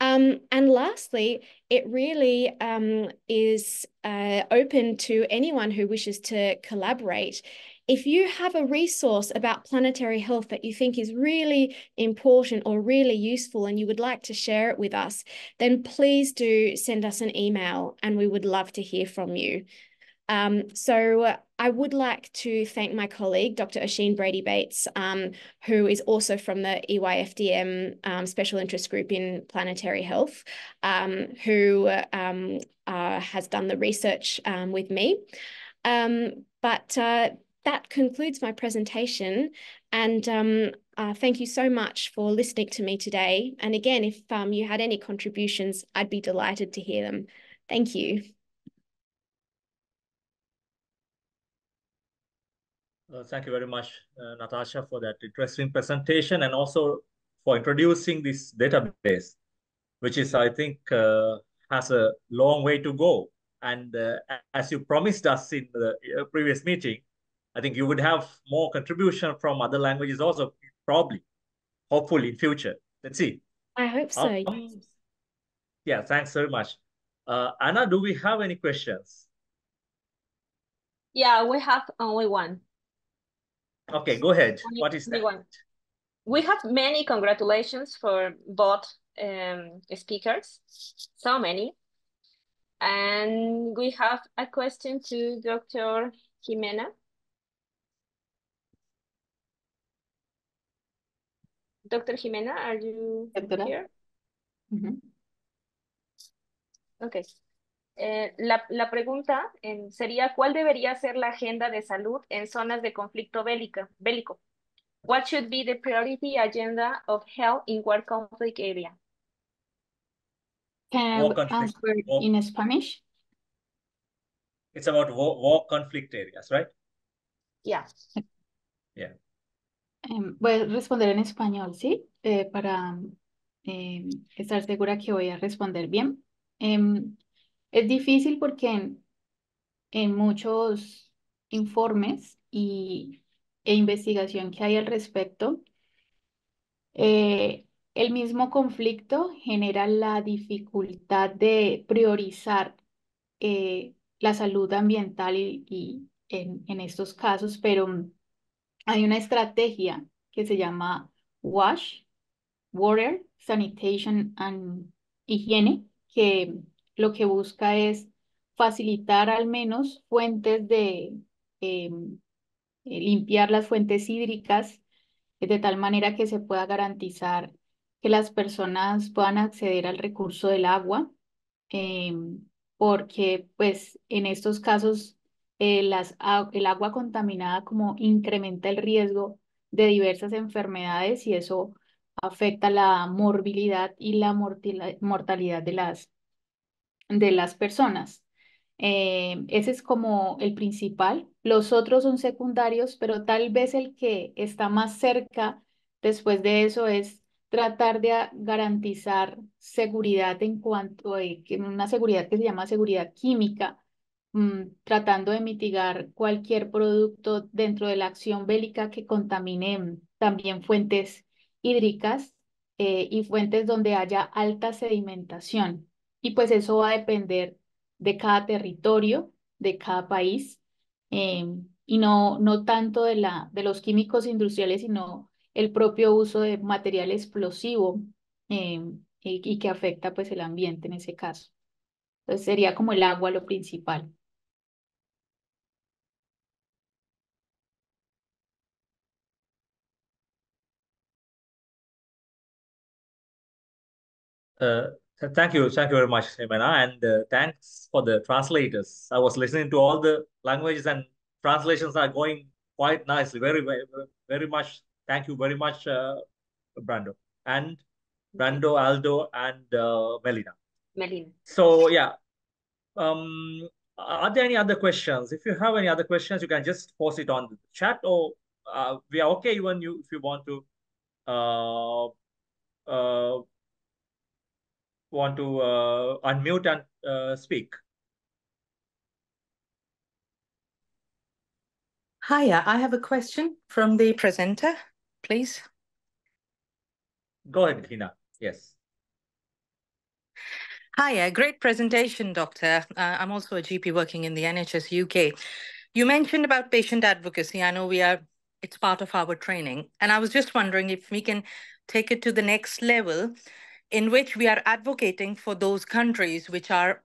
Um, and lastly, it really um, is uh, open to anyone who wishes to collaborate if you have a resource about planetary health that you think is really important or really useful and you would like to share it with us, then please do send us an email and we would love to hear from you. Um, so uh, I would like to thank my colleague, Dr. Asheen Brady Bates, um, who is also from the EYFDM um, Special Interest Group in Planetary Health, um, who um, uh, has done the research um, with me. but uh, that concludes my presentation. And um, uh, thank you so much for listening to me today. And again, if um, you had any contributions, I'd be delighted to hear them. Thank you. Uh, thank you very much, uh, Natasha, for that interesting presentation and also for introducing this database, which is, I think, uh, has a long way to go. And uh, as you promised us in the uh, previous meeting, I think you would have more contribution from other languages also, probably, hopefully in future. Let's see. I hope so. Um, um Yeah, thanks very much. Uh, Anna, do we have any questions? Yeah, we have only one. Okay, go ahead. Only, what is that? One. We have many congratulations for both um, speakers, so many. And we have a question to Dr. Jimena. Doctor Jimena, are you Doctora. here? Uh Eh, la, la, pregunta eh, sería, ¿cuál debería ser la agenda de salud en zonas de conflicto bélica, bélico? What should be the priority agenda of health in war conflict area? Can answer in Spanish? It's about war conflict areas, right? Yeah. Yeah. Em, voy a responder en español, ¿sí? Eh, para em, estar segura que voy a responder bien. Em, es difícil porque en, muchos informes e investigación que hay al respecto, eh, el mismo conflicto genera la dificultad de priorizar eh, la salud ambiental en estos casos, pero hay una estrategia que se llama WASH, Water, Sanitation and Higiene, que lo que busca es facilitar al menos fuentes de em, eh, limpiar las fuentes hídricas eh, de tal manera que se pueda garantizar que las personas puedan acceder al recurso del agua, em, porque pues en estos casos eh, las, el agua contaminada como incrementa el riesgo de diversas enfermedades y eso afecta la morbilidad y la mortalidad de las, de las personas. Eh, ese es como el principal. Los otros son secundarios, pero tal vez el que está más cerca después de eso es tratar de garantizar seguridad en cuanto a eh, una seguridad que se llama seguridad química, Mm, tratando de mitigar cualquier producto dentro de la acción bélica que contamine también fuentes hídricas eh, y fuentes donde haya alta sedimentación. Y pues eso va a depender de cada territorio, de cada país, eh, y no, no tanto de, la, de los químicos industriales, sino el propio uso de material explosivo eh, y, y, que afecta pues el ambiente en ese caso. Entonces sería como el agua lo principal. Uh, thank you, thank you very much, Simena, and uh, thanks for the translators. I was listening to all the languages, and translations are going quite nicely. Very, very, very much. Thank you very much, uh, Brando, and Brando, Aldo, and Melina. Melina. So yeah, um, are there any other questions? If you have any other questions, you can just post it on the chat or uh, we are okay even you if you want to uh, uh, want to uh, unmute and uh, speak. Hiya, I have a question from the presenter, please. Go ahead, Hina. Yes. Hiya, great presentation, Doctor. Uh, I'm also a GP working in the NHS UK. You mentioned about patient advocacy. I know we are, it's part of our training. And I was just wondering if we can take it to the next level in which we are advocating for those countries which are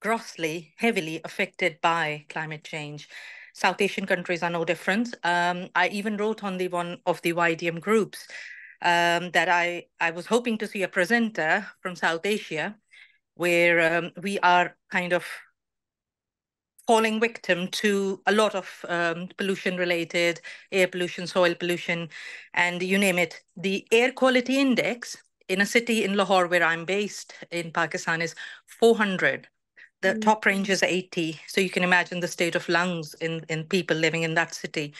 grossly, heavily affected by climate change. South Asian countries are no different. Um, I even wrote on the one of the YDM groups um, that I, I was hoping to see a presenter from South Asia where um, we are kind of falling victim to a lot of um, pollution related air pollution soil pollution and you name it the air quality index in a city in Lahore where I'm based in Pakistan is 400. The mm. top range is 80. So you can imagine the state of lungs in, in people living in that city.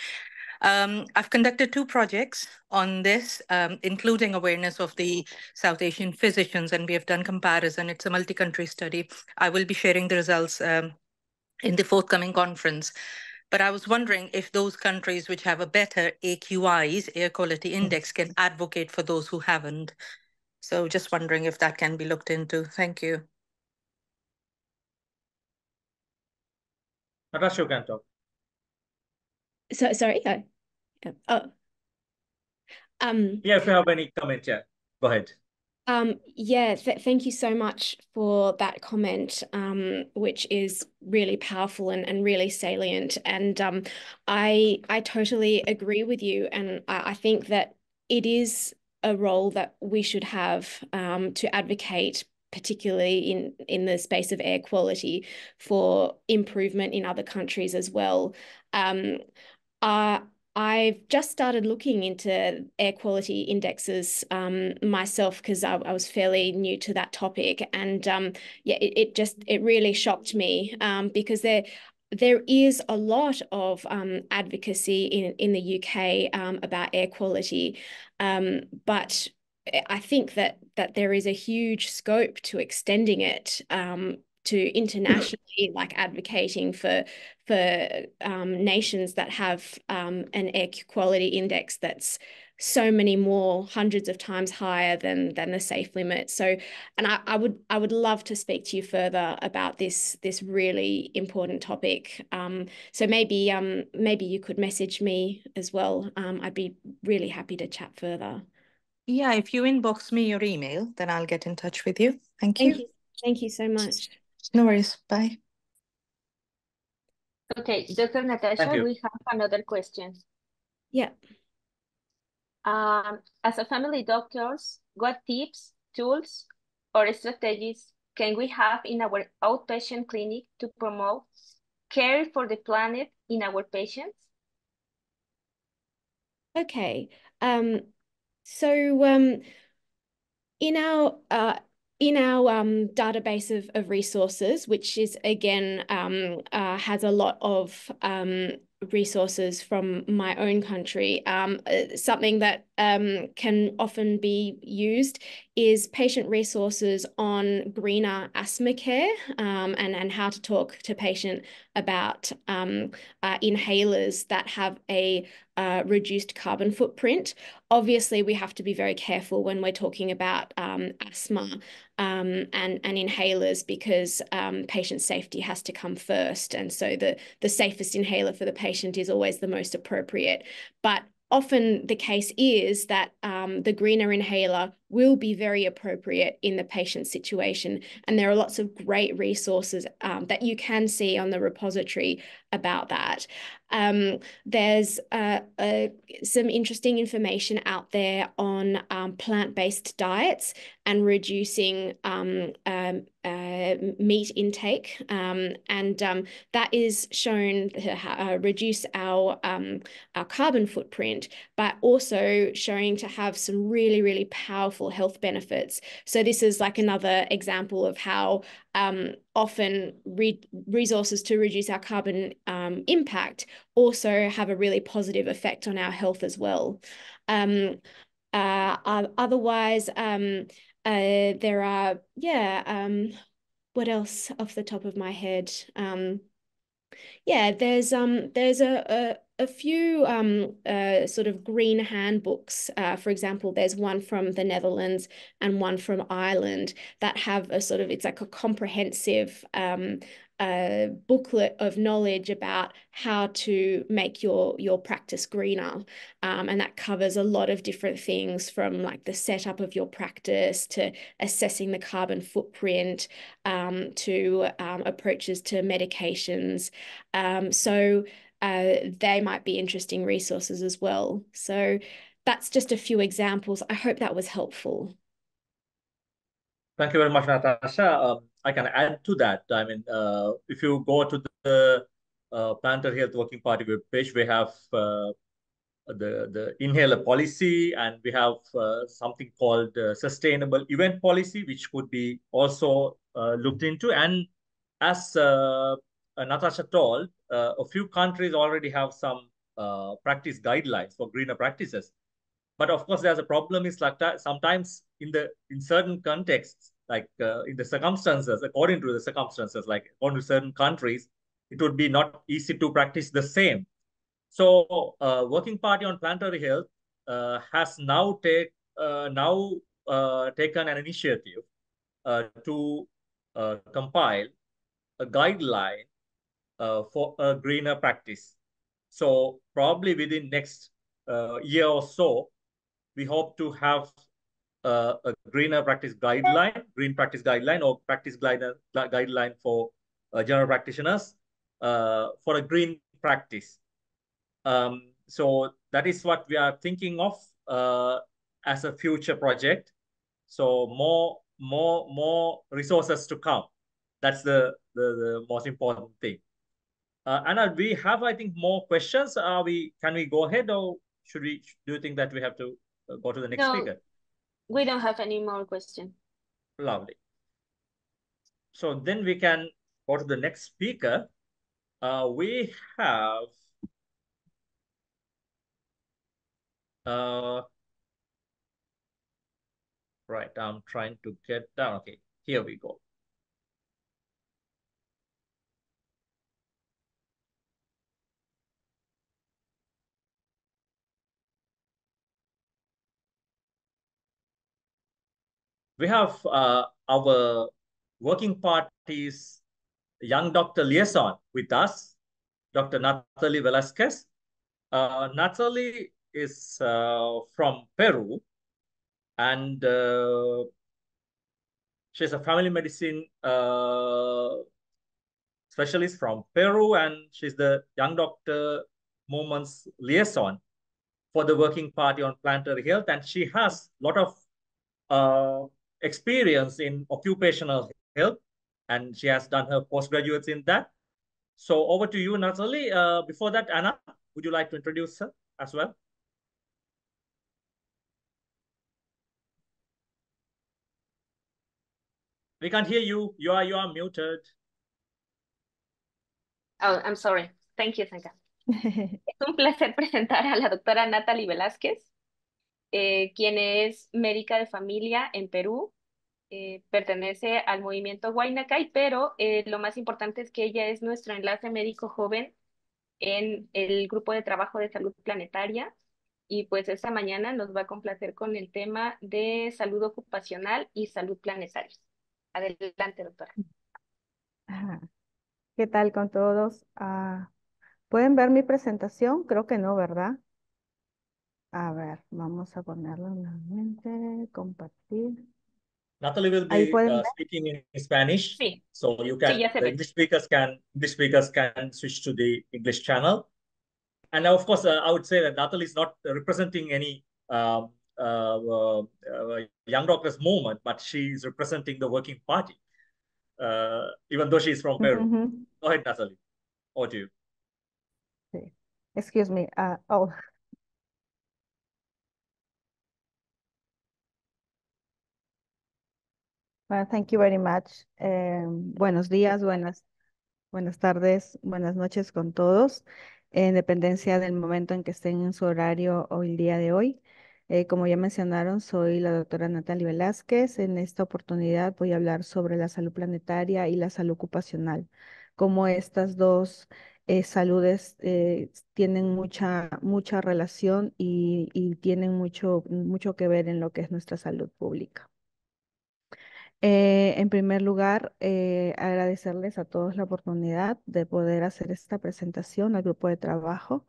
Um, I've conducted two projects on this, um, including awareness of the South Asian physicians, and we have done comparison. It's a multi-country study. I will be sharing the results um, in the forthcoming conference. But I was wondering if those countries which have a better AQIs, air quality mm. index, can advocate for those who haven't. So just wondering if that can be looked into. Thank you. Natasha, you can talk. So, sorry. oh. Um, yeah, if you have any comment, yeah, go ahead. Um, yeah, th thank you so much for that comment, um, which is really powerful and, and really salient. And um, I I totally agree with you, and I, I think that it is a role that we should have um, to advocate particularly in, in the space of air quality for improvement in other countries as well. Um, uh, I've just started looking into air quality indexes um, myself because I, I, was fairly new to that topic, and um, yeah, it, it, just it really shocked me um, because there there is a lot of um, advocacy in, in the UK um, about air quality, um, but eh, I think that that there is a huge scope to extending it um, to internationally, like advocating for for um, nations that have um, an air quality index that's so many more hundreds of times higher than than the safe limit so and I, I would I would love to speak to you further about this this really important topic um, so maybe um maybe you could message me as well um, I'd be really happy to chat further yeah if you inbox me your email then I'll get in touch with you thank you thank you, thank you so much no worries bye okay Dr. Natasha we have another question yeah um, as a family doctors, what tips, tools, or strategies can we have in our outpatient clinic to promote care for the planet in our patients? Okay. Um, so um, in our uh, in our um, database of, of resources, which is again um, uh, has a lot of um, resources from my own country. Um, uh, something that um, can often be used is patient resources on greener asthma care um, and, and how to talk to patient about um, uh, inhalers that have a uh, reduced carbon footprint. Obviously, we have to be very careful when we're talking about um, asthma um, and, and inhalers because um, patient safety has to come first. And so the, the safest inhaler for the patient is always the most appropriate. But often the case is that um, the greener inhaler will be very appropriate in the patient's situation. And there are lots of great resources um, that you can see on the repository about that. Um, there's uh, uh, some interesting information out there on um, plant-based diets and reducing um, um uh, meat intake, um, and um, that is shown to uh, reduce our our carbon footprint, but also showing to have some really really powerful powerful health benefits. So this is like another example of how um, often re resources to reduce our carbon um, impact also have a really positive effect on our health as well. Um, uh, otherwise, um, uh, there are, yeah, um, what else off the top of my head? Um, yeah, there's um, there's a, a a few um, uh, sort of green handbooks. Uh, for example, there's one from the Netherlands and one from Ireland that have a sort of, it's like a comprehensive um, uh, booklet of knowledge about how to make your, your practice greener. Um, and that covers a lot of different things from like the setup of your practice to assessing the carbon footprint um, to um, approaches to medications. Um, so, uh, they might be interesting resources as well. So that's just a few examples. I hope that was helpful. Thank you very much, Natasha. Um, I can add to that. I mean, uh, if you go to the uh, Planter Health Working Party webpage, we have uh, the, the inhaler policy and we have uh, something called sustainable event policy, which could be also uh, looked into. And as uh, uh, Natasha told, uh, a few countries already have some uh, practice guidelines for greener practices. But of course, there's a problem is like sometimes in the in certain contexts, like in the circumstances, according to the circumstances, like according to certain countries, it would be not easy to practice the same. So, Working Party on Planetary Health uh, has now take uh, now uh, taken an initiative to compile a guideline uh, for a greener practice. So probably within next uh, year or so, we hope to have uh, a greener practice guideline, green practice guideline or practice guideline, guideline for uh, general practitioners uh, for a green practice. Um, so that is what we are thinking of uh, as a future project. So more, more, more resources to come. That's the, the, the most important thing. Uh, Anna, we have, I think, more questions. Are we? Can we go ahead, or should we? Do you think that we have to uh, go to the next no, speaker? We don't have any more question. Lovely. So then we can go to the next speaker. Uh, we have uh, right. I'm trying to get down. Okay, here we go. we have uh, our working party's young doctor liaison with us, Dr. Natalie Velasquez. Uh, Natalie is uh, from Peru and uh, she's a family medicine uh, specialist from Peru and she's the young doctor movement's liaison for the working party on planetary health and she has a lot of uh, experience in occupational health, and she has done her postgraduates in that. So over to you, Natalie. Uh, before that, Anna, would you like to introduce her as well? We can't hear you. You are you are muted. Oh, I'm sorry. Thank you, Sanka. es un placer presentar a la doctora Natalie Velázquez. Eh, quien es médica de familia en Perú. Eh, pertenece al movimiento Huaynacay, pero eh, lo más importante es que ella es nuestro enlace médico joven en el grupo de trabajo de salud planetaria. Y pues esta mañana nos va a complacer con el tema de salud ocupacional y salud planetaria. Adelante, doctora. ¿Qué tal con todos? Ah, ¿Pueden ver mi presentación? Creo que no, ¿verdad? A ver, vamos a ponerlo compartir. Natalie will be uh, speaking in Spanish, sí. so you can, sí, the English speakers can, English speakers can switch to the English channel. And of course, uh, I would say that Natalie is not representing any um, uh, uh, uh, young doctors movement, but she is representing the working party, uh, even though she is from Peru. Mm -hmm. Go ahead, Natalie. Or do you. Excuse me. oh. thank you very much. Eh, buenos días, buenas, buenas tardes, buenas noches con todos, en dependencia del momento en que estén en su horario o el día de hoy. Eh, como ya mencionaron, soy la doctora Natalia Velázquez. En esta oportunidad voy a hablar sobre la salud planetaria y la salud ocupacional, como estas dos eh, saludes tienen mucha, mucha relación y, y tienen mucho, mucho que ver en lo que es nuestra salud pública. Eh, en primer lugar, eh, agradecerles a todos la oportunidad de poder hacer esta presentación al grupo de trabajo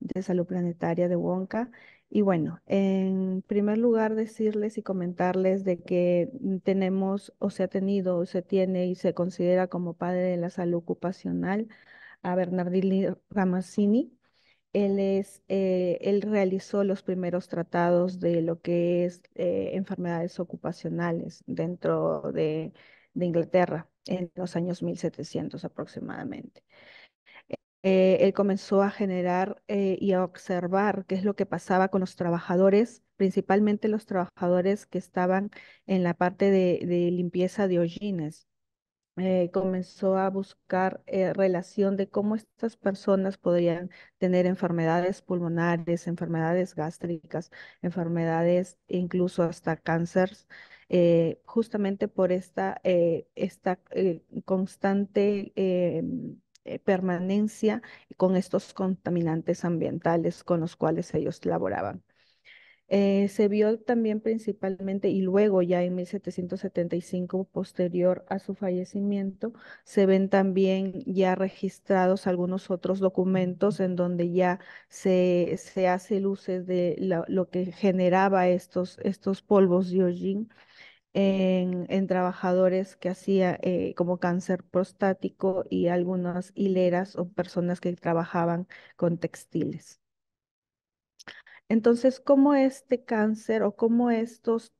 de salud planetaria de Wonka. Y bueno, en primer lugar decirles y comentarles de que mm, tenemos o se ha tenido o se tiene y se considera como padre de la salud ocupacional a Bernardini Ramazzini, eh, él, realizó los primeros tratados de lo que es eh, enfermedades ocupacionales dentro de, Inglaterra en los años 1700 aproximadamente. Eh, él comenzó a generar y a observar qué es lo que pasaba con los trabajadores, principalmente los trabajadores que estaban en la parte de, de limpieza de hollines eh, comenzó a buscar eh, relación de cómo estas personas podrían tener enfermedades pulmonares, enfermedades gástricas, enfermedades incluso hasta cáncer, eh, justamente por esta, esta constante permanencia con estos contaminantes ambientales con los cuales ellos laboraban. Eh, se vio también principalmente y luego ya en 1775, posterior a su fallecimiento, se ven también ya registrados algunos otros documentos en donde ya se, hace luces de lo que generaba estos, estos polvos de hollín. En, trabajadores que hacía eh, como cáncer prostático y algunas hileras o personas que trabajaban con textiles. Entonces, ¿cómo este cáncer o cómo estas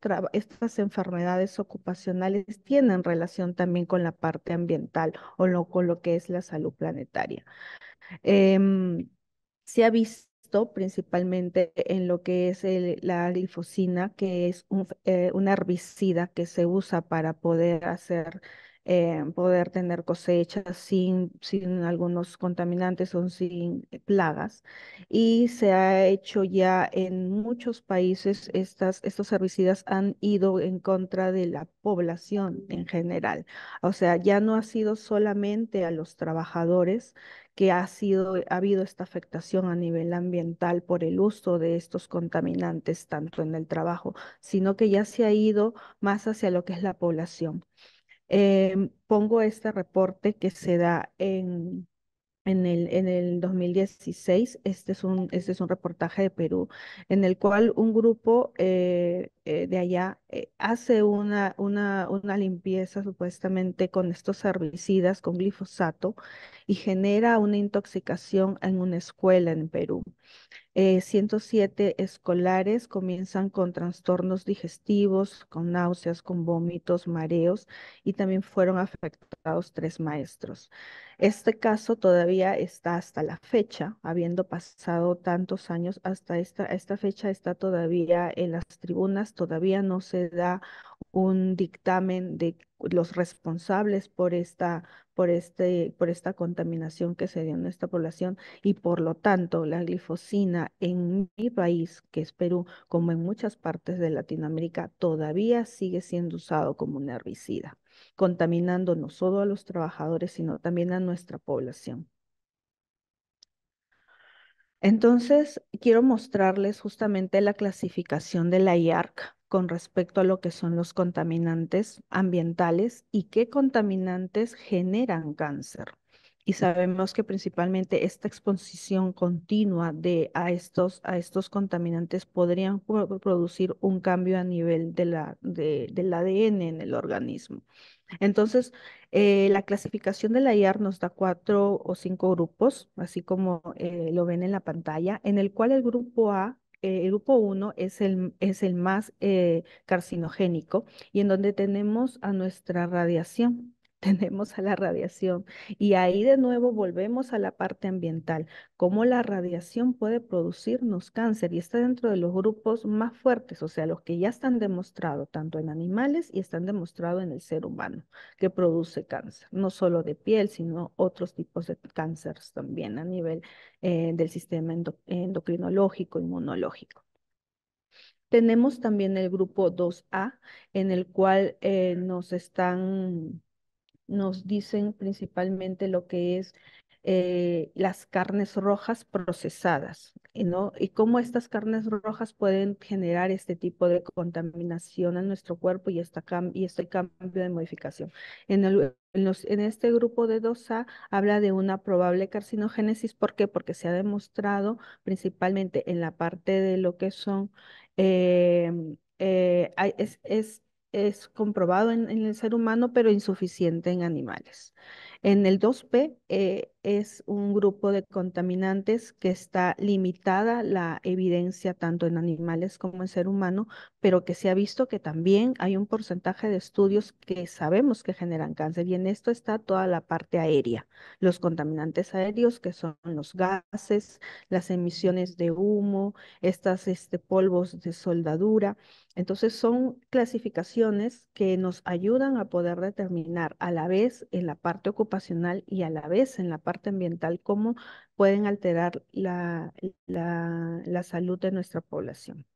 enfermedades ocupacionales tienen relación también con la parte ambiental o con lo que es la salud planetaria? Em, se ha visto principalmente en lo que es la glifosina, que es una eh, un herbicida que se usa para poder hacer eh, poder tener cosechas sin, sin algunos contaminantes o sin eh, plagas. Y se ha hecho ya en muchos países, estas, estos herbicidas han ido en contra de la población en general. O sea, ya no ha sido solamente a los trabajadores que ha, sido, ha habido esta afectación a nivel ambiental por el uso de estos contaminantes tanto en el trabajo, sino que ya se ha ido más hacia lo que es la población. Em, pongo este reporte que se da en, en, el, en el 2016. Este es, un, este es un reportaje de Perú, en el cual un grupo eh, eh, de allá eh, hace una, una, una limpieza supuestamente con estos herbicidas, con glifosato, y genera una intoxicación en una escuela en Perú. 107 eh, escolares comienzan con trastornos digestivos, con náuseas, con vómitos, mareos y también fueron afectados tres maestros. Este caso todavía está hasta la fecha, habiendo pasado tantos años hasta esta, esta fecha, está todavía en las tribunas, todavía no se da un dictamen de los responsables por esta, por este, por esta contaminación que se dio en esta población y por lo tanto la glifosina en mi país, que es Perú, como en muchas partes de Latinoamérica, todavía sigue siendo usado como un herbicida, contaminando no solo a los trabajadores, sino también a nuestra población. Entonces, quiero mostrarles justamente la clasificación de la IARC con respecto a lo que son los contaminantes ambientales y qué contaminantes generan cáncer. Y sabemos que principalmente esta exposición continua de, a, estos, a estos contaminantes podrían producir un cambio a nivel de la, del ADN en el organismo. Entonces, eh, la clasificación de la IAR nos da cuatro o cinco grupos, así como eh, lo ven en la pantalla, en el cual el grupo A eh, el grupo 1 es el, es el más eh, carcinogénico y en donde tenemos a nuestra radiación. tenemos a la radiación. Y ahí de nuevo volvemos a la parte ambiental, cómo la radiación puede producirnos cáncer y está dentro de los grupos más fuertes, o sea, los que ya están demostrados tanto en animales y están demostrados en el ser humano, que produce cáncer, no solo de piel, sino otros tipos de cánceres también a nivel eh, del sistema endocrinológico, inmunológico. Tenemos también el grupo 2A, en el cual eh, nos están nos dicen principalmente lo que es eh, las carnes rojas procesadas, ¿no? Y cómo estas carnes rojas pueden generar este tipo de contaminación en nuestro cuerpo y, y este cambio de modificación. En, en, este grupo de 2A habla de una probable carcinogénesis, ¿por qué? Porque se ha demostrado principalmente en la parte de lo que son... Em, eh, es comprobado en, el ser humano, pero insuficiente en animales. En el 2P eh, es un grupo de contaminantes que está limitada la evidencia tanto en animales como en ser humano, pero que se ha visto que también hay un porcentaje de estudios que sabemos que generan cáncer y en esto está toda la parte aérea, los contaminantes aéreos que son los gases, las emisiones de humo, estas este, polvos de soldadura. Entonces son clasificaciones que nos ayudan a poder determinar a la vez en la parte ocupada y a la vez en la parte ambiental, cómo pueden alterar la salud de nuestra población.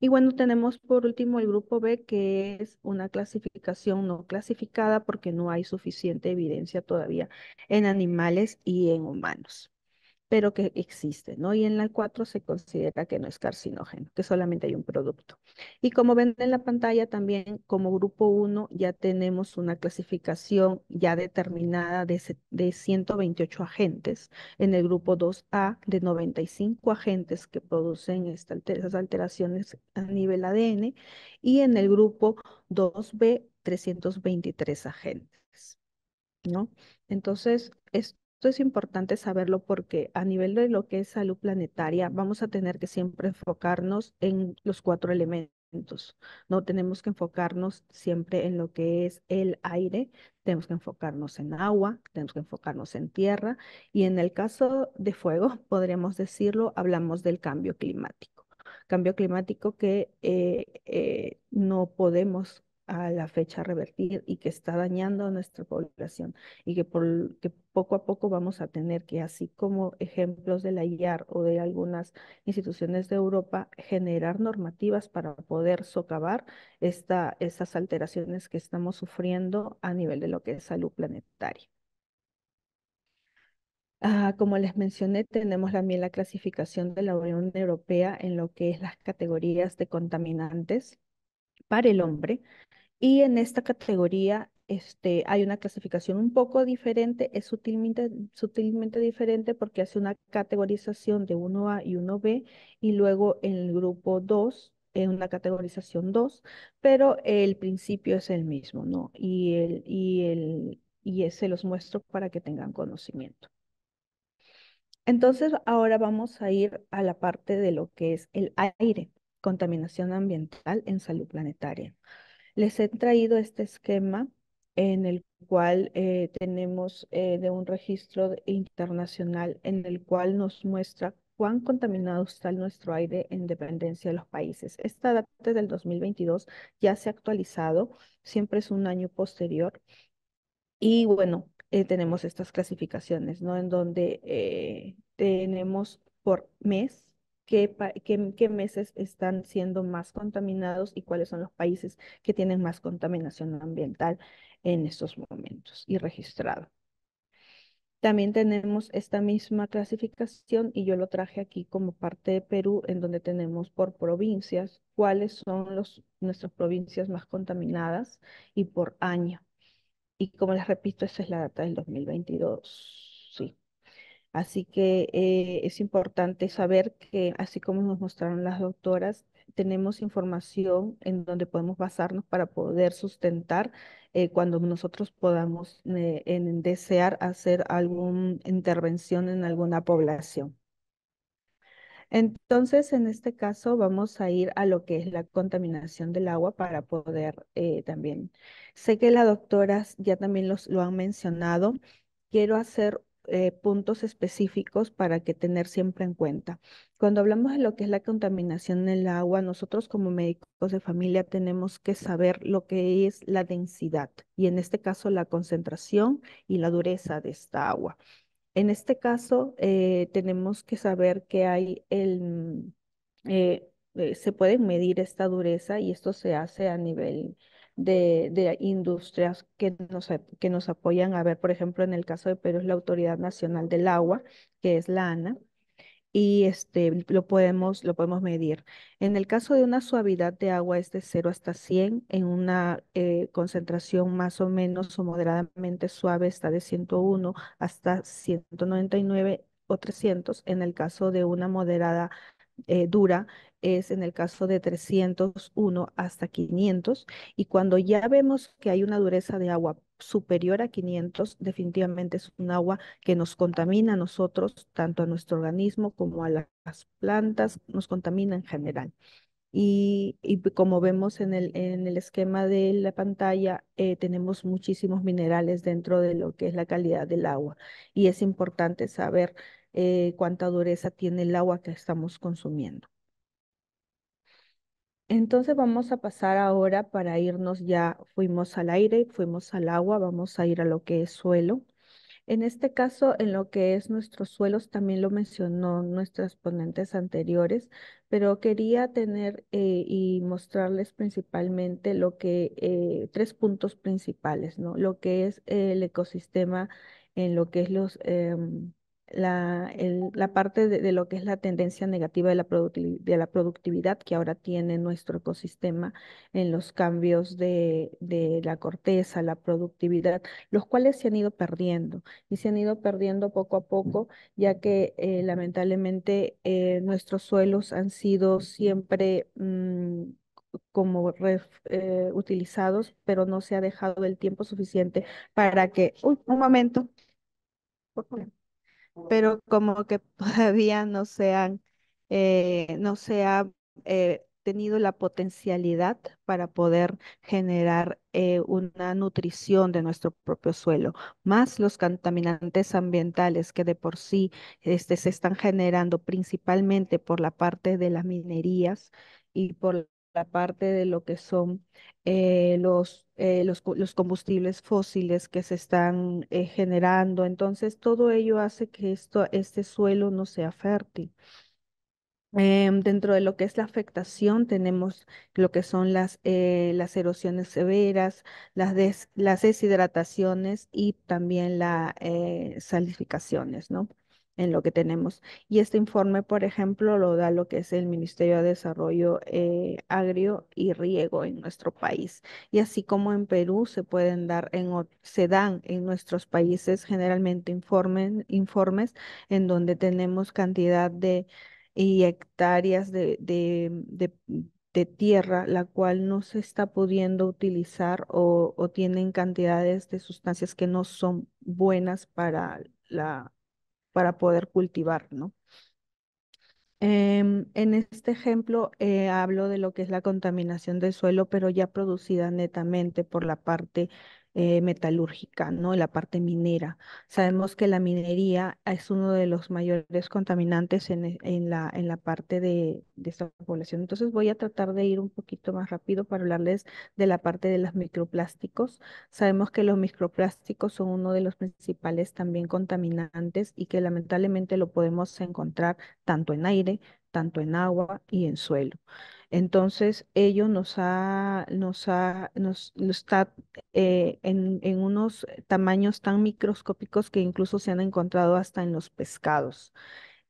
Y bueno, tenemos por último el grupo B, que es una clasificación no clasificada porque no hay suficiente evidencia todavía en animales y en humanos pero que existe, ¿no? Y en la 4 se considera que no es carcinógeno, que solamente hay un producto. Y como ven en la pantalla, también como grupo 1 ya tenemos una clasificación ya determinada de, 128 agentes, en el grupo 2A de 95 agentes que producen estas alteraciones a nivel ADN y en el grupo 2B 323 agentes. ¿No? Entonces, es, esto es importante saberlo porque a nivel de lo que es salud planetaria, vamos a tener que siempre enfocarnos en los cuatro elementos. No tenemos que enfocarnos siempre en lo que es el aire, tenemos que enfocarnos en agua, tenemos que enfocarnos en tierra y en el caso de fuego, podríamos decirlo, hablamos del cambio climático. Cambio climático que eh, eh, no podemos a la fecha revertir y que está dañando a nuestra población y que, poco a poco vamos a tener que, así como ejemplos de la IAR o de algunas instituciones de Europa, generar normativas para poder socavar esta, estas alteraciones que estamos sufriendo a nivel de lo que es salud planetaria. Ah, como les mencioné, tenemos también la clasificación de la Unión Europea en lo que es las categorías de contaminantes para el hombre. Y en esta categoría este, hay una clasificación un poco diferente, es sutilmente, sutilmente diferente porque hace una categorización de 1A y 1B y luego en el grupo 2 es una categorización 2, pero el principio es el mismo, ¿no? Y, el, y, el, y se los muestro para que tengan conocimiento. Entonces, ahora vamos a ir a la parte de lo que es el aire contaminación ambiental en salud planetaria. Les he traído este esquema en el cual eh, tenemos eh, de un registro internacional en el cual nos muestra cuán contaminado está nuestro aire en dependencia de los países. Esta data del 2022 ya se ha actualizado, siempre es un año posterior. Y bueno, eh, tenemos estas clasificaciones, ¿no? En donde tenemos por mes qué, meses están siendo más contaminados y cuáles son los países que tienen más contaminación ambiental en estos momentos y registrado. También tenemos esta misma clasificación y yo lo traje aquí como parte de Perú, en donde tenemos por provincias cuáles son los, nuestras provincias más contaminadas y por año. Y como les repito, esta es la data del 2022. Sí. Así que eh, es importante saber que, así como nos mostraron las doctoras, tenemos información en donde podemos basarnos para poder sustentar eh, cuando nosotros podamos eh, en desear hacer alguna intervención en alguna población. Entonces, en este caso, vamos a ir a lo que es la contaminación del agua para poder también. Sé que las doctoras ya también lo han mencionado. Quiero hacer eh, puntos específicos para que tener siempre en cuenta. Cuando hablamos de lo que es la contaminación en el agua, nosotros como médicos de familia tenemos que saber lo que es la densidad y en este caso la concentración y la dureza de esta agua. En este caso, eh, tenemos que saber que hay el, eh, se puede medir esta dureza y esto se hace a nivel de, industrias que nos, que nos apoyan a ver, por ejemplo, en el caso de Perú es la Autoridad Nacional del Agua, que es la ANA, y este, lo, podemos, lo podemos medir. En el caso de una suavidad de agua es de 0 hasta 100, en una eh, concentración más o menos o moderadamente suave está de 101 hasta 199 o 300, en el caso de una moderada eh, dura es en el caso de 301 hasta 500 y cuando ya vemos que hay una dureza de agua superior a 500, definitivamente es un agua que nos contamina a nosotros, tanto a nuestro organismo como a las plantas, nos contamina en general. Y, como vemos en el, en el esquema de la pantalla, eh, tenemos muchísimos minerales dentro de lo que es la calidad del agua. Y es importante saber eh, cuánta dureza tiene el agua que estamos consumiendo. Entonces vamos a pasar ahora para irnos ya, fuimos al aire, fuimos al agua, vamos a ir a lo que es suelo. En este caso, en lo que es nuestros suelos, también lo mencionó nuestras ponentes anteriores, pero quería tener eh, y mostrarles principalmente lo que, eh, tres puntos principales, ¿no? Lo que es el ecosistema en lo que es los... Em, la, la parte de, lo que es la tendencia negativa de la, de la productividad que ahora tiene nuestro ecosistema en los cambios de, la corteza, la productividad, los cuales se han ido perdiendo y se han ido perdiendo poco a poco, ya que eh, lamentablemente eh, nuestros suelos han sido siempre... Mm, como eh, utilizados, pero no se ha dejado el tiempo suficiente para que, uy, un momento, por favor pero como que todavía no se han, eh, no se ha eh, tenido la potencialidad para poder generar eh, una nutrición de nuestro propio suelo, más los contaminantes ambientales que de por sí este, se están generando principalmente por la parte de las minerías y por parte de lo que son eh, los, eh, los, combustibles fósiles que se están eh, generando. Entonces, todo ello hace que esto, este suelo no sea fértil. Em, dentro de lo que es la afectación tenemos lo que son las, las erosiones severas, las, las deshidrataciones y también las salificaciones, ¿no? en lo que tenemos. Y este informe, por ejemplo, lo da lo que es el Ministerio de Desarrollo eh, Agrio y Riego en nuestro país. Y así como en Perú se pueden dar, en, se dan en nuestros países generalmente informes en donde tenemos cantidad de hectáreas de, de, tierra, la cual no se está pudiendo utilizar o, o, tienen cantidades de sustancias que no son buenas para la, para poder cultivar, ¿no? Em, en este ejemplo eh, hablo de lo que es la contaminación del suelo, pero ya producida netamente por la parte eh, metalúrgica, ¿no? La parte minera. Sabemos que la minería es uno de los mayores contaminantes e, en, la, en la parte de, de, esta población. Entonces voy a tratar de ir un poquito más rápido para hablarles de la parte de los microplásticos. Sabemos que los microplásticos son uno de los principales también contaminantes y que lamentablemente lo podemos encontrar tanto en aire, tanto en agua y en suelo. Entonces, ello nos ha, nos está eh, en, unos tamaños tan microscópicos que incluso se han encontrado hasta en los pescados.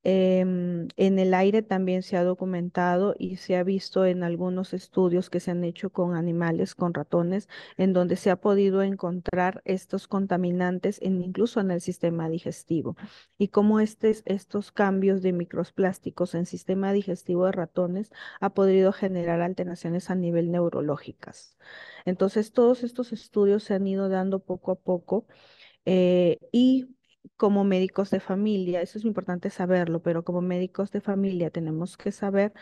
Em, en el aire también se ha documentado y se ha visto en algunos estudios que se han hecho con animales, con ratones, en donde se ha podido encontrar estos contaminantes incluso en el sistema digestivo. Y cómo estos cambios de microplásticos en sistema digestivo de ratones ha podido generar alteraciones a nivel neurológicas. Entonces, todos estos estudios se han ido dando poco a poco. Eh, y como médicos de familia, eso es importante saberlo, pero como médicos de familia tenemos que saber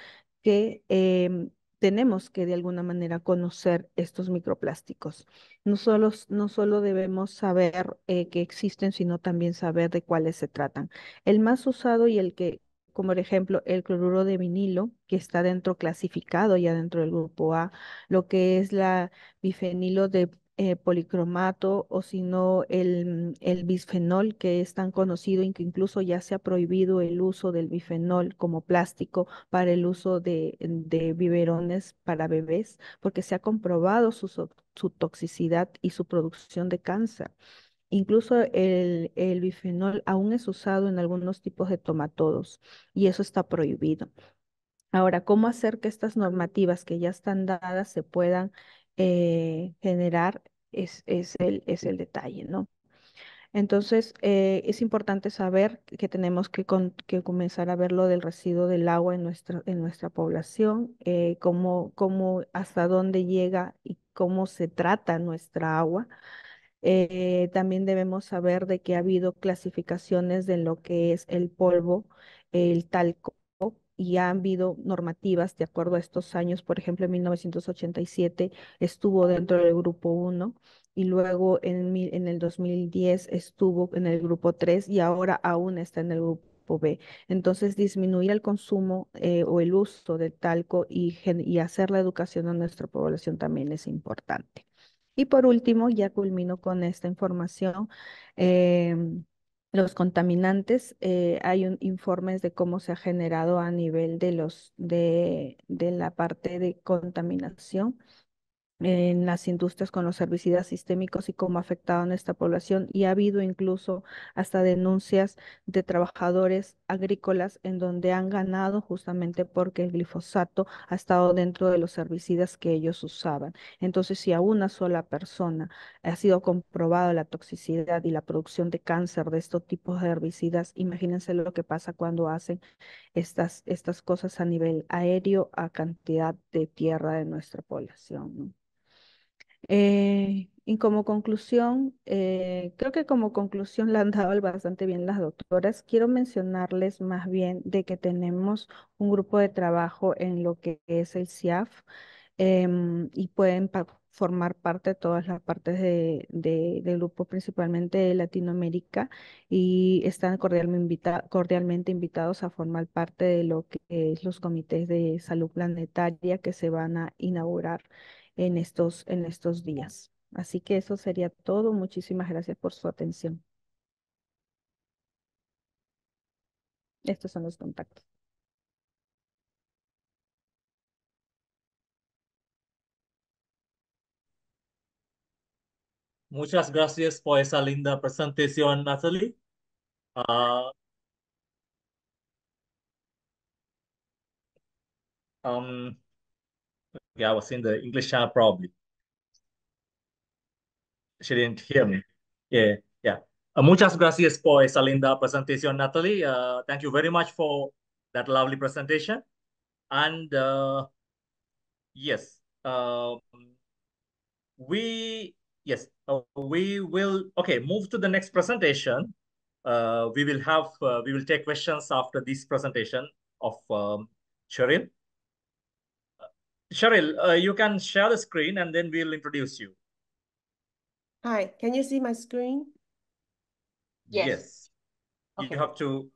que em, tenemos que de alguna manera conocer estos microplásticos. No solo, no solo debemos saber eh, que existen, sino también saber de cuáles se tratan. El más usado y el que, como por ejemplo el cloruro de vinilo, que está dentro clasificado ya dentro del grupo A, lo que es la bifenilo de eh, policromato o si no el, el, bisfenol, que es tan conocido y que incluso ya se ha prohibido el uso del bisfenol como plástico para el uso de, biberones para bebés, porque se ha comprobado su, toxicidad y su producción de cáncer. Incluso el, el, bifenol aún es usado en algunos tipos de tomatodos y eso está prohibido. Ahora, ¿cómo hacer que estas normativas que ya están dadas se puedan eh, generar es, el, es el detalle, ¿no? Entonces, eh, es importante saber que tenemos que, comenzar a ver lo del residuo del agua en nuestra, en nuestra población, eh, cómo, hasta dónde llega y cómo se trata nuestra agua. también debemos saber de que ha habido clasificaciones de lo que es el polvo, el talco y han habido normativas de acuerdo a estos años, por ejemplo, en 1987 estuvo dentro del grupo 1 y luego en, en el 2010 estuvo en el grupo 3 y ahora aún está en el grupo B. Entonces, disminuir el consumo eh, o el uso de talco y, hacer la educación a nuestra población también es importante. Y por último, ya culmino con esta información. Em, los contaminantes, eh, hay un, informes de cómo se ha generado a nivel de, los, de la parte de contaminación en las industrias con los herbicidas sistémicos y cómo ha afectado a nuestra población. Y ha habido incluso hasta denuncias de trabajadores agrícolas en donde han ganado justamente porque el glifosato ha estado dentro de los herbicidas que ellos usaban. Entonces, si a una sola persona ha sido comprobado la toxicidad y la producción de cáncer de estos tipos de herbicidas, imagínense lo que pasa cuando hacen estas, estas cosas a nivel aéreo a cantidad de tierra de nuestra población. Eh, y como conclusión, eh, creo que como conclusión la han dado bastante bien las doctoras. Quiero mencionarles más bien de que tenemos un grupo de trabajo en lo que es el CIAF em, y pueden formar parte de todas las partes de, del grupo, principalmente de Latinoamérica, y están cordialmente, cordialmente invitados a formar parte de lo que es los comités de salud planetaria que se van a inaugurar en estos, en estos días. Así que eso sería todo. Muchísimas gracias por su atención. Estos son los contactos. Muchas gracias por esa linda presentación, Natalie. Ah, um, I was in the English channel probably. She didn't hear me. Yeah, yeah. Uh, muchas gracias por esa linda presentación, Natalie. Uh, thank you very much for that lovely presentation. And uh, yes, um, we, yes, uh, we will, okay, move to the next presentation. Uh, we will have, uh, we will take questions after this presentation of um, Cheryl. Cheryl, uh, you can share the screen and then we'll introduce you. Hi, can you see my screen? Yes. yes. Okay. You have to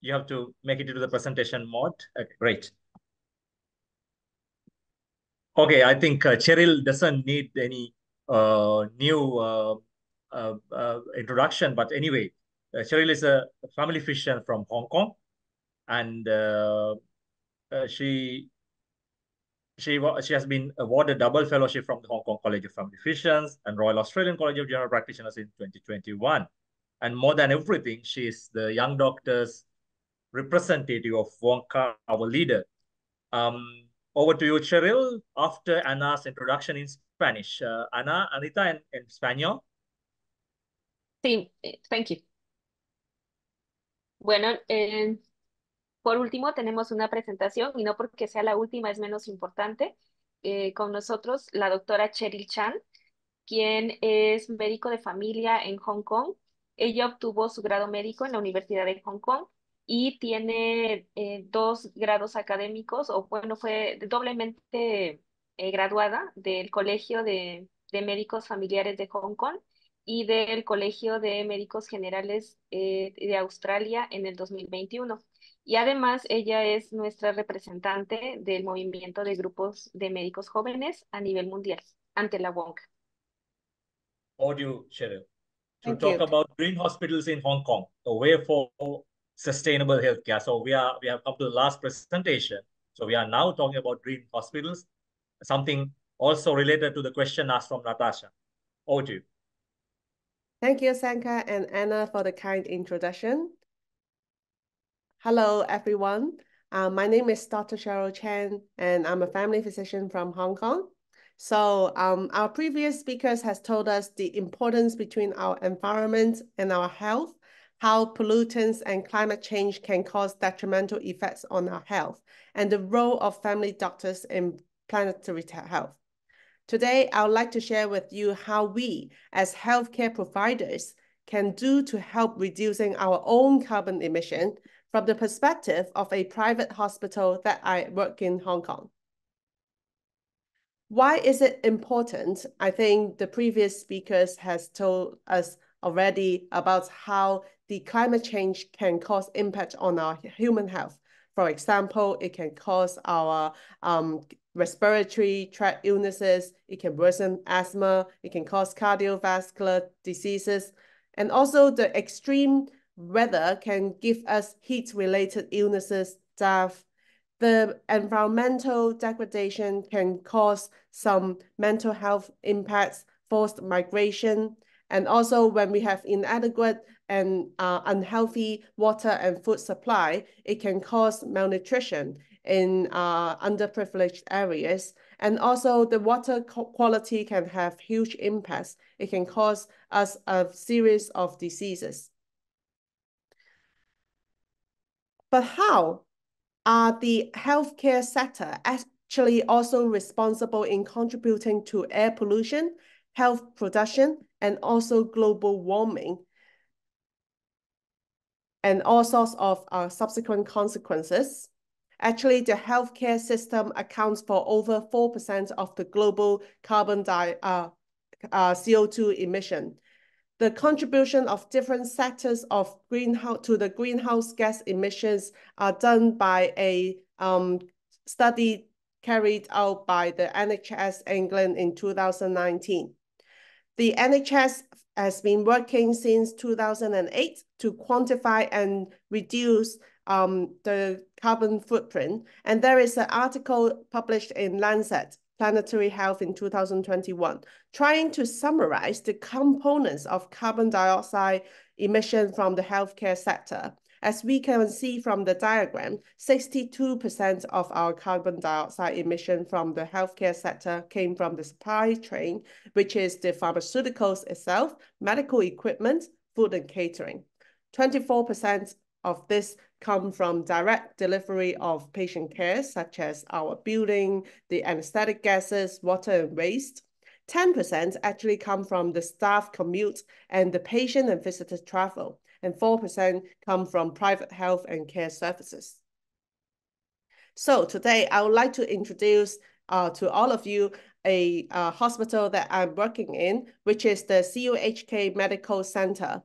you have to make it into the presentation mode. Okay, uh, great. Okay, I think uh, Cheryl doesn't need any uh, new uh, uh, uh introduction, but anyway, Cheryl uh, is a family physician from Hong Kong, and she she, she has been awarded double fellowship from the Hong Kong College of Family Physicians and Royal Australian College of General Practitioners in 2021. And more than everything, she is the young doctor's representative of Wonka, our leader. Um, over to you, Cheryl, after Anna's introduction in Spanish. Uh, Anita, en, en Spanish. Sí, thank you. Bueno, eh, Por último, tenemos una presentación, y no porque sea la última es menos importante, eh, con nosotros la doctora Cheryl Chan, quien es médico de familia en Hong Kong. Ella obtuvo su grado médico en la Universidad de Hong Kong y tiene eh, dos grados académicos, o bueno, fue doblemente eh, graduada del Colegio de, de Médicos Familiares de Hong Kong y del Colegio de Médicos Generales eh, de Australia en el 2021. Y además ella es nuestra representante del movimiento de grupos de médicos jóvenes a nivel mundial ante la WONC. Audio, Cheryl, to talk about green hospitals in Hong Kong, the way for sustainable healthcare. So we are we have come to the last presentation. So we are now talking about green hospitals, something also related to the question asked from Natasha. Audio. Thank you, Sanka and Anna, for the kind introduction. Hello, everyone. Uh, my name is Dr. Cheryl Chen, and I'm a family physician from Hong Kong. So um, our previous speakers has told us the importance between our environment and our health, how pollutants and climate change can cause detrimental effects on our health, and the role of family doctors in planetary health. Today, I would like to share with you how we, as healthcare providers, can do to help reducing our own carbon emission from the perspective of a private hospital that I work in Hong Kong. Why is it important? I think the previous speakers has told us already about how the climate change can cause impact on our human health. For example, it can cause our um, respiratory tract illnesses, it can worsen asthma, it can cause cardiovascular diseases, and also the extreme weather can give us heat-related illnesses, death. The environmental degradation can cause some mental health impacts, forced migration, and also when we have inadequate and uh, unhealthy water and food supply, it can cause malnutrition in uh, underprivileged areas. And also the water quality can have huge impacts. It can cause us a series of diseases. But how are the healthcare sector actually also responsible in contributing to air pollution, health production, and also global warming, and all sorts of uh, subsequent consequences? Actually, the healthcare system accounts for over 4% of the global carbon di uh, uh, CO2 emission. The contribution of different sectors of greenhouse to the greenhouse gas emissions are done by a um, study carried out by the NHS England in 2019. The NHS has been working since 2008 to quantify and reduce um, the carbon footprint. And there is an article published in Lancet Planetary Health in 2021, trying to summarize the components of carbon dioxide emission from the healthcare sector. As we can see from the diagram, 62% of our carbon dioxide emission from the healthcare sector came from the supply chain, which is the pharmaceuticals itself, medical equipment, food and catering. 24% of this come from direct delivery of patient care, such as our building, the anesthetic gases, water and waste. 10% actually come from the staff commute and the patient and visitor travel, and 4% come from private health and care services. So today I would like to introduce uh, to all of you a uh, hospital that I'm working in, which is the CUHK Medical Center.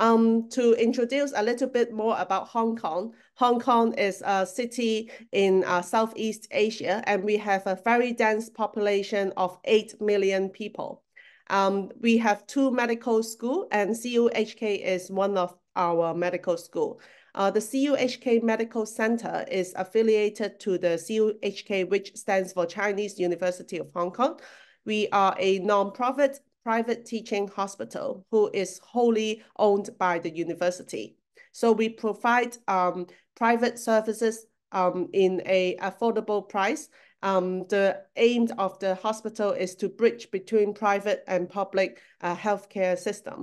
Um, to introduce a little bit more about Hong Kong, Hong Kong is a city in uh, Southeast Asia, and we have a very dense population of 8 million people. Um, we have two medical school, and CUHK is one of our medical school. Uh, the CUHK Medical Center is affiliated to the CUHK, which stands for Chinese University of Hong Kong. We are a nonprofit private teaching hospital who is wholly owned by the university. So we provide um, private services um, in a affordable price. Um, the aim of the hospital is to bridge between private and public uh, healthcare system.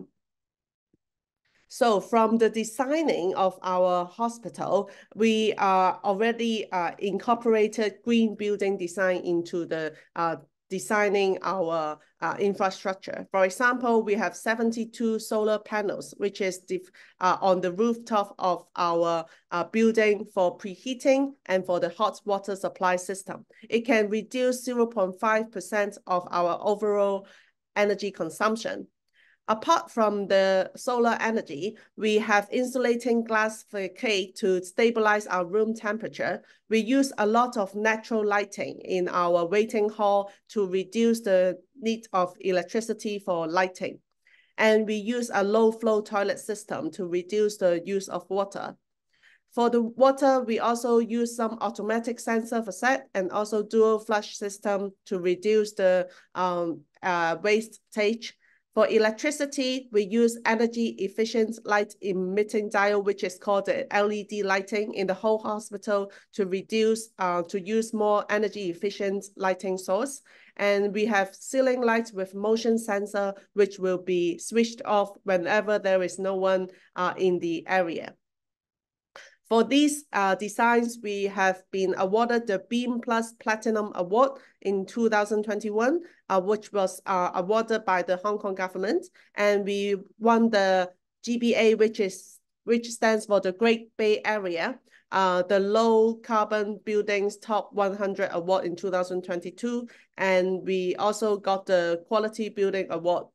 So from the designing of our hospital, we are uh, already uh, incorporated green building design into the uh, designing our uh, infrastructure. For example, we have 72 solar panels, which is uh, on the rooftop of our uh, building for preheating and for the hot water supply system. It can reduce 0.5% of our overall energy consumption Apart from the solar energy, we have insulating glass facade to stabilize our room temperature. We use a lot of natural lighting in our waiting hall to reduce the need of electricity for lighting. And we use a low flow toilet system to reduce the use of water. For the water, we also use some automatic sensor facet and also dual flush system to reduce the um, uh, wastage. For electricity, we use energy efficient light emitting diode, which is called the LED lighting in the whole hospital to reduce, uh, to use more energy efficient lighting source. And we have ceiling lights with motion sensor, which will be switched off whenever there is no one uh, in the area. For these uh, designs, we have been awarded the Beam Plus Platinum Award in 2021, uh, which was uh, awarded by the Hong Kong government. And we won the GBA, which is which stands for the Great Bay Area, uh, the Low Carbon Buildings Top 100 Award in 2022. And we also got the Quality Building Award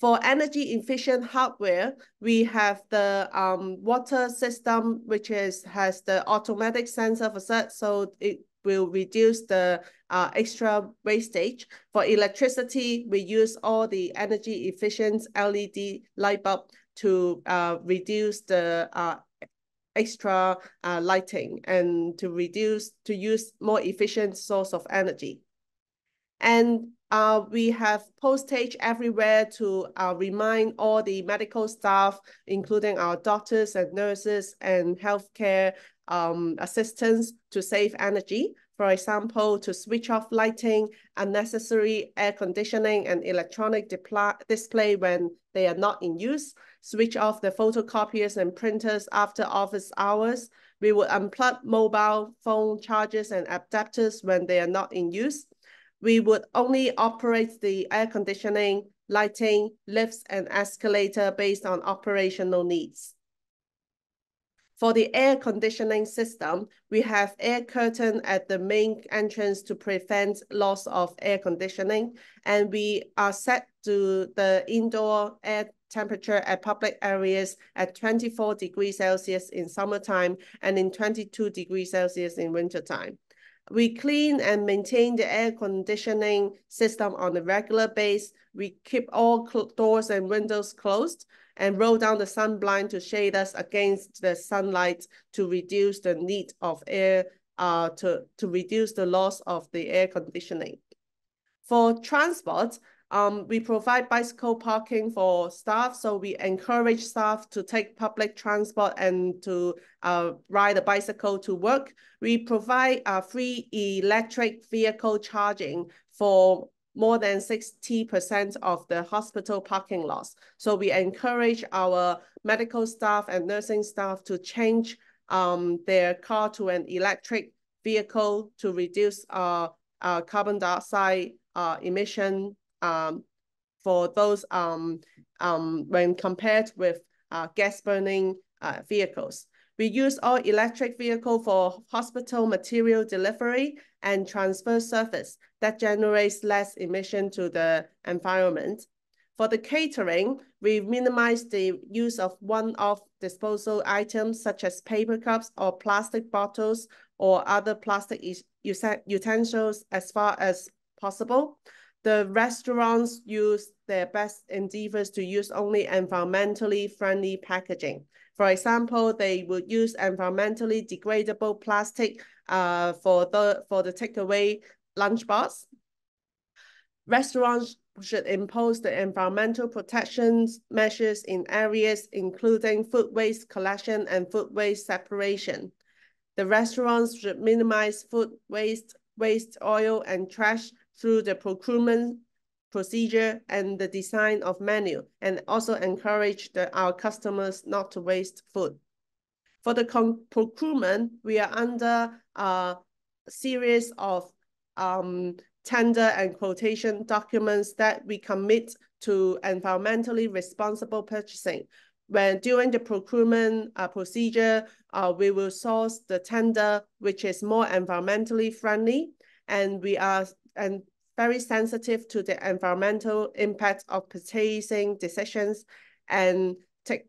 for energy efficient hardware, we have the um, water system, which is has the automatic sensor for that, so it will reduce the uh, extra wastage. For electricity, we use all the energy efficient LED light bulb to uh, reduce the uh, extra uh, lighting and to reduce, to use more efficient source of energy. And uh, we have postage everywhere to uh, remind all the medical staff, including our doctors and nurses and healthcare um, assistants to save energy. For example, to switch off lighting, unnecessary air conditioning and electronic display when they are not in use, switch off the photocopiers and printers after office hours. We will unplug mobile phone chargers and adapters when they are not in use we would only operate the air conditioning, lighting, lifts, and escalator based on operational needs. For the air conditioning system, we have air curtain at the main entrance to prevent loss of air conditioning, and we are set to the indoor air temperature at public areas at 24 degrees Celsius in summertime and in 22 degrees Celsius in wintertime. We clean and maintain the air conditioning system on a regular basis. We keep all doors and windows closed and roll down the sun blind to shade us against the sunlight to reduce the need of air, uh, to, to reduce the loss of the air conditioning. For transport, um, we provide bicycle parking for staff, so we encourage staff to take public transport and to uh, ride a bicycle to work. We provide uh, free electric vehicle charging for more than 60% of the hospital parking lots. So we encourage our medical staff and nursing staff to change um, their car to an electric vehicle to reduce uh, uh, carbon dioxide uh, emission um, for those um, um, when compared with uh, gas burning uh, vehicles. We use all electric vehicle for hospital material delivery and transfer service that generates less emission to the environment. For the catering, we minimize the use of one-off disposal items such as paper cups or plastic bottles or other plastic utensils as far as possible. The restaurants use their best endeavors to use only environmentally friendly packaging. For example, they would use environmentally degradable plastic uh, for the for the takeaway lunch Restaurants should impose the environmental protections measures in areas including food waste collection and food waste separation. The restaurants should minimize food waste, waste oil, and trash through the procurement procedure and the design of menu, and also encourage the, our customers not to waste food. For the procurement, we are under a series of um, tender and quotation documents that we commit to environmentally responsible purchasing. When during the procurement uh, procedure, uh, we will source the tender which is more environmentally friendly, and we are and very sensitive to the environmental impacts of purchasing decisions and take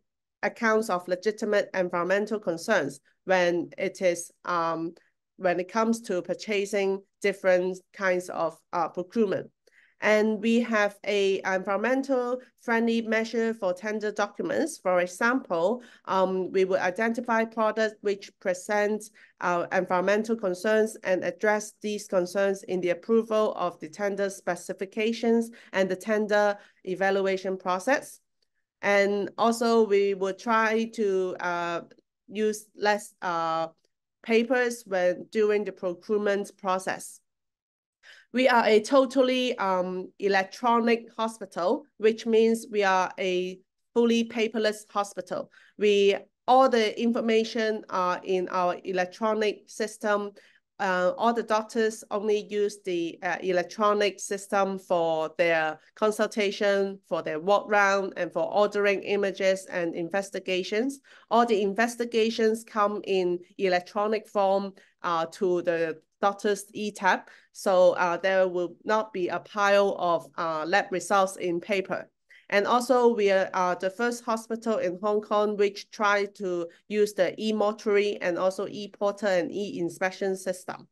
accounts of legitimate environmental concerns when it is um, when it comes to purchasing different kinds of uh, procurement. And we have a environmental friendly measure for tender documents. For example, um, we will identify products which present our environmental concerns and address these concerns in the approval of the tender specifications and the tender evaluation process. And also we will try to uh, use less uh, papers when doing the procurement process. We are a totally um, electronic hospital, which means we are a fully paperless hospital. We all the information are in our electronic system. Uh, all the doctors only use the uh, electronic system for their consultation, for their walk round, and for ordering images and investigations. All the investigations come in electronic form uh, to the doctor's ETAP, so uh, there will not be a pile of uh, lab results in paper. And also, we are uh, the first hospital in Hong Kong which tried to use the e-mortuary and also e-porter and e-inspection system.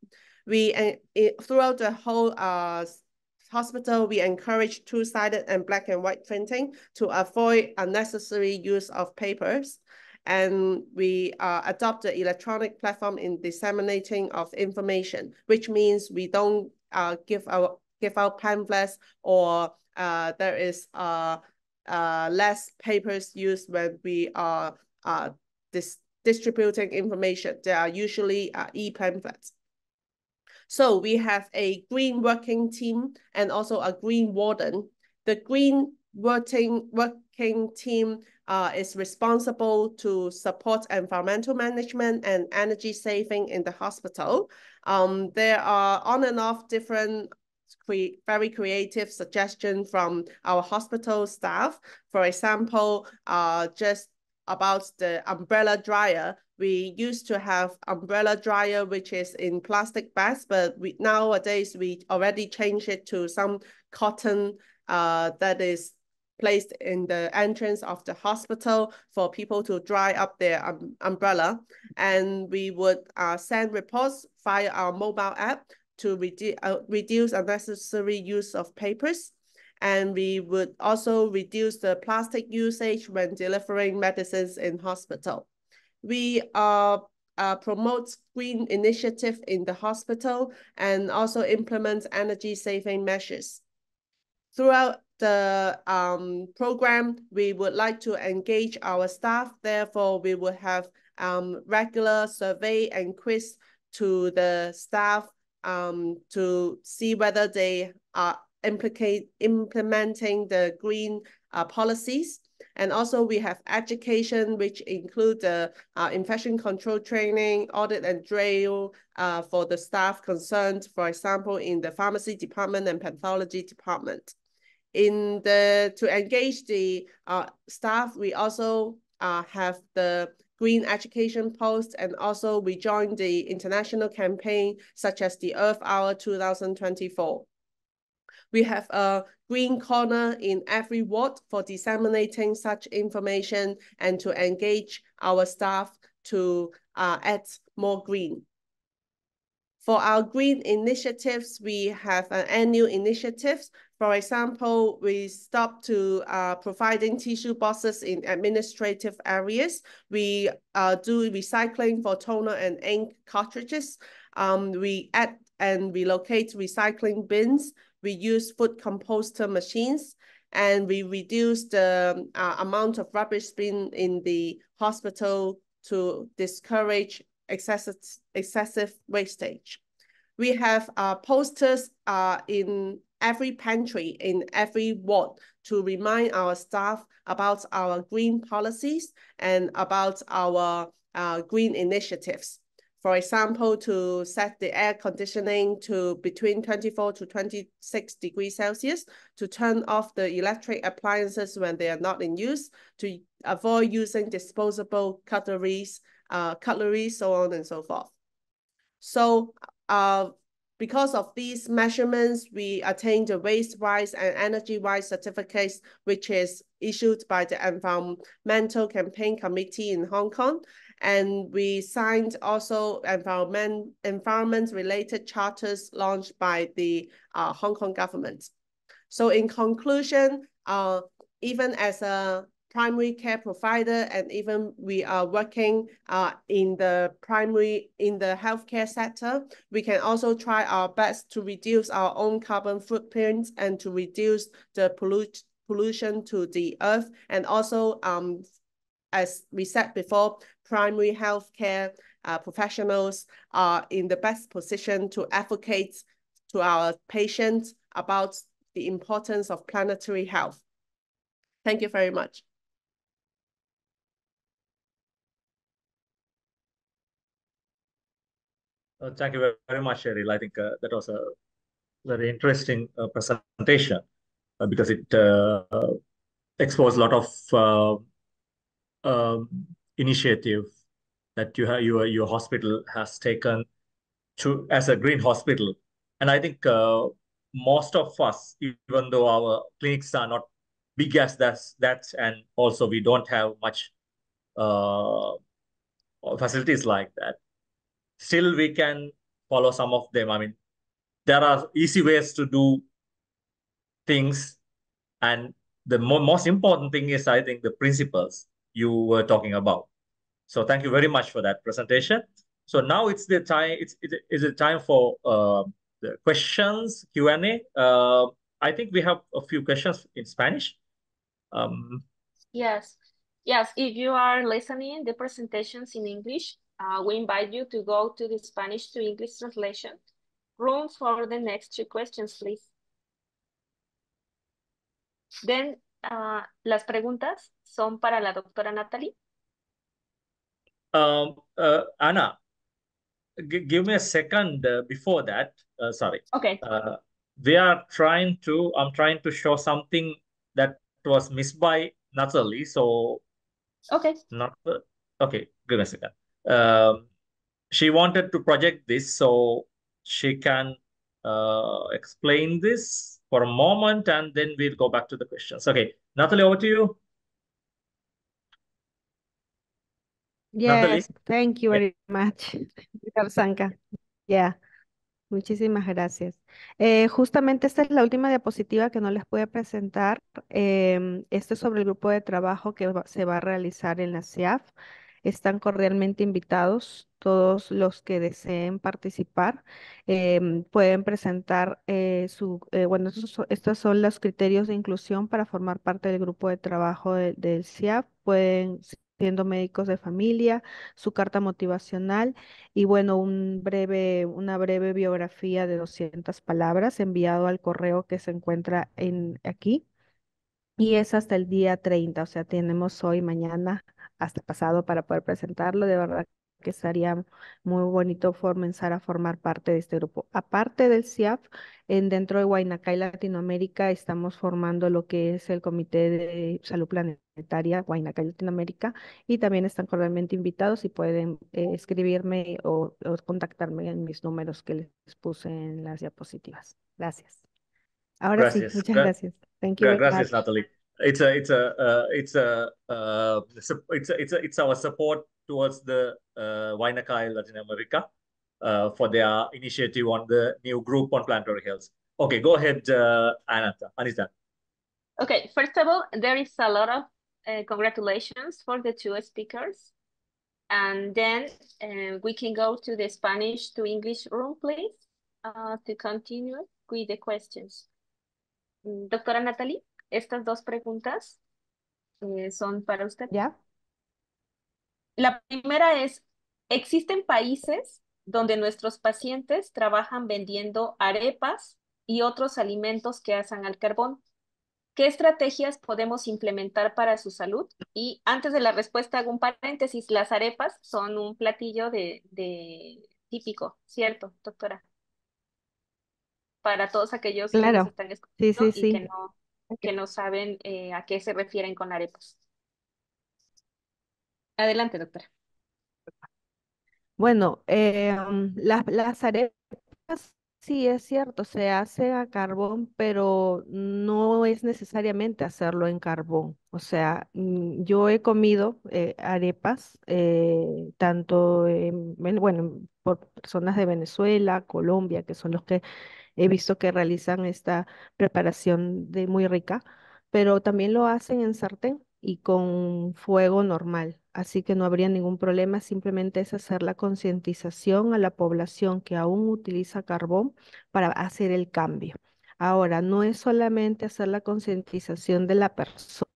We and it, throughout the whole uh, hospital, we encourage two-sided and black and white printing to avoid unnecessary use of papers and we uh, adopt the electronic platform in disseminating of information, which means we don't uh, give our give out pamphlets or uh, there is uh, uh, less papers used when we are uh, dis distributing information. They are usually uh, e-pamphlets. So we have a green working team and also a green warden. The green working, working team uh, is responsible to support environmental management and energy saving in the hospital. Um, there are on and off different cre very creative suggestions from our hospital staff. For example, uh, just about the umbrella dryer. We used to have umbrella dryer, which is in plastic bags, but we nowadays we already changed it to some cotton uh, that is placed in the entrance of the hospital for people to dry up their um, umbrella. And we would uh, send reports via our mobile app to redu uh, reduce unnecessary use of papers. And we would also reduce the plastic usage when delivering medicines in hospital. We are uh, uh, promote green initiative in the hospital and also implements energy saving measures. Throughout the um, program, we would like to engage our staff. Therefore, we will have um, regular survey and quiz to the staff um, to see whether they are implicate, implementing the green uh, policies. And also we have education, which include the uh, infection control training, audit and drill uh, for the staff concerned, for example, in the pharmacy department and pathology department in the to engage the uh, staff, we also uh, have the green education post and also we joined the international campaign such as the Earth Hour 2024. We have a green corner in every ward for disseminating such information and to engage our staff to uh, add more green. For our green initiatives, we have an uh, annual initiatives for example, we stop to uh, providing tissue boxes in administrative areas. We uh, do recycling for toner and ink cartridges. Um, we add and relocate recycling bins. We use food composter machines and we reduce the uh, amount of rubbish bin in the hospital to discourage excessive, excessive wastage. We have uh, posters uh, in every pantry in every ward to remind our staff about our green policies and about our uh, green initiatives. For example, to set the air conditioning to between 24 to 26 degrees Celsius, to turn off the electric appliances when they are not in use, to avoid using disposable cutleries, uh, cutlery, so on and so forth. So uh, because of these measurements, we attained the waste-wise and energy-wise certificates, which is issued by the Environmental Campaign Committee in Hong Kong. And we signed also environment, environment-related charters launched by the uh, Hong Kong government. So in conclusion, uh, even as a primary care provider, and even we are working uh, in the primary, in the healthcare sector, we can also try our best to reduce our own carbon footprint and to reduce the pollute, pollution to the earth. And also, um, as we said before, primary healthcare uh, professionals are in the best position to advocate to our patients about the importance of planetary health. Thank you very much. Uh, thank you very much, Cheryl. I think uh, that was a very interesting uh, presentation uh, because it uh, exposed a lot of uh, um, initiative that you have your your hospital has taken to as a green hospital, and I think most of us, even though our clinics are not big as that's that, and also we don't have much facilities like that still we can follow some of them. I mean, there are easy ways to do things. And the mo most important thing is, I think, the principles you were talking about. So thank you very much for that presentation. So now it's the time. It's it is the time for uh, the questions Q and A. Uh, I think we have a few questions in Spanish. Um, yes, yes. If you are listening the presentations in English, uh, we invite you to go to the Spanish to English translation room for the next two questions, please. Then, uh, las preguntas son para la doctora Natalie. Um, uh, Anna, give me a second uh, before that. Uh, sorry. Okay. Uh, we are trying to, I'm trying to show something that was missed by Natalie. So, okay. Not, okay, give me a second um, she wanted to project this so she can uh, explain this for a moment and then we'll go back to the questions. Okay, Natalie, over to you. Yes, Natalie. thank you very much, Sanka. Yeah. Muchísimas gracias. Eh, justamente esta es la última diapositiva que no les pude presentar. Eh, esto es sobre el grupo de trabajo que se va a realizar en la CIAF. Están cordialmente invitados todos los que deseen participar. Em, pueden presentar eh, su, eh, bueno, estos, son los criterios de inclusión para formar parte del grupo de trabajo del CIAP. Pueden siendo médicos de familia, su carta motivacional y bueno, un breve, una breve biografía de 200 palabras enviado al correo que se encuentra en, aquí. Y es hasta el día 30, o sea, tenemos hoy, mañana hasta pasado para poder presentarlo. De verdad que estaría muy bonito comenzar a formar parte de este grupo. Aparte del CIAF, en, dentro de y Latinoamérica estamos formando lo que es el Comité de Salud Planetaria y Latinoamérica y también están cordialmente invitados y pueden eh, escribirme o, contactarme en mis números que les puse en las diapositivas. Gracias. Ahora sí, muchas gracias. Thank gracias, Natalie. it's a it's a uh, it's a uh, it's a, it's a, it's our support towards the uh, Wainakai Latin America uh, for their initiative on the new group on planetary health. Okay, go ahead, uh, Ananta, Anita. Okay, first of all, there is a lot of uh, congratulations for the two speakers. And then uh, we can go to the Spanish to English room, please, uh, to continue with the questions. Mm, Doctora Natalie? estas dos preguntas eh, son para usted. La primera es, ¿existen países donde nuestros pacientes trabajan vendiendo arepas y otros alimentos que hacen al carbón? ¿Qué estrategias podemos implementar para su salud? Y antes de la respuesta hago un paréntesis, las arepas son un platillo de, típico, ¿cierto, doctora? Para todos aquellos que están escuchando sí, y que no que no saben eh, a qué se refieren con arepas. Adelante, doctora. Bueno, eh, um, las, las arepas sí es cierto, se hace a carbón, pero no es necesariamente hacerlo en carbón. O sea, mm, yo he comido eh, arepas, tanto, bueno, por personas de Venezuela, Colombia, que son los que He visto que realizan esta preparación de muy rica, pero también lo hacen en sartén y con fuego normal. Así que no habría ningún problema, simplemente es hacer la concientización a la población que aún utiliza carbón para hacer el cambio. Ahora, no es solamente hacer la concientización de la persona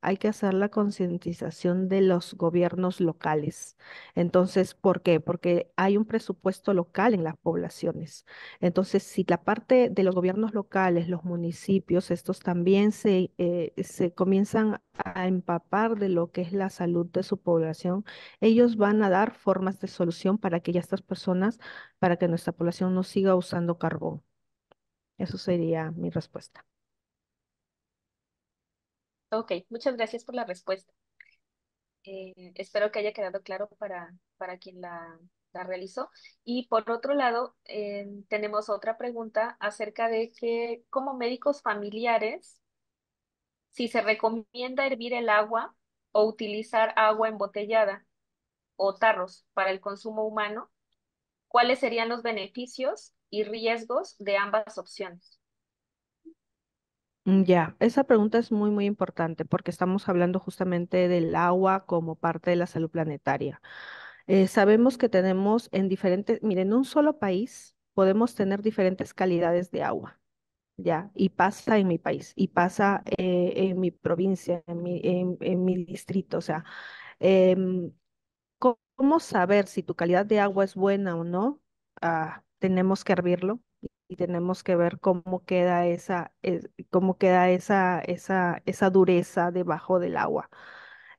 hay que hacer la concientización de los gobiernos locales. Entonces, ¿por qué? Porque hay un presupuesto local en las poblaciones. Entonces, si la parte de los gobiernos locales, los municipios, estos también se, eh, se comienzan a empapar de lo que es la salud de su población, ellos van a dar formas de solución para que ya estas personas, para que nuestra población no siga usando carbón. Eso sería mi respuesta. Ok, muchas gracias por la respuesta. Eh, espero que haya quedado claro para, quien la, realizó. Y por otro lado, eh, tenemos otra pregunta acerca de que como médicos familiares, si se recomienda hervir el agua o utilizar agua embotellada o tarros para el consumo humano, ¿cuáles serían los beneficios y riesgos de ambas opciones? Mm, ya, esa pregunta es muy, muy importante porque estamos hablando justamente del agua como parte de la salud planetaria. Eh, sabemos que tenemos en diferentes, miren, en un solo país podemos tener diferentes calidades de agua, ¿ya? Y pasa en mi país, y pasa eh, en mi provincia, en mi, en, mi distrito, o sea, em, ¿cómo saber si tu calidad de agua es buena o no? Ah, tenemos que hervirlo y tenemos que ver cómo queda esa, cómo queda esa, esa, esa dureza debajo del agua.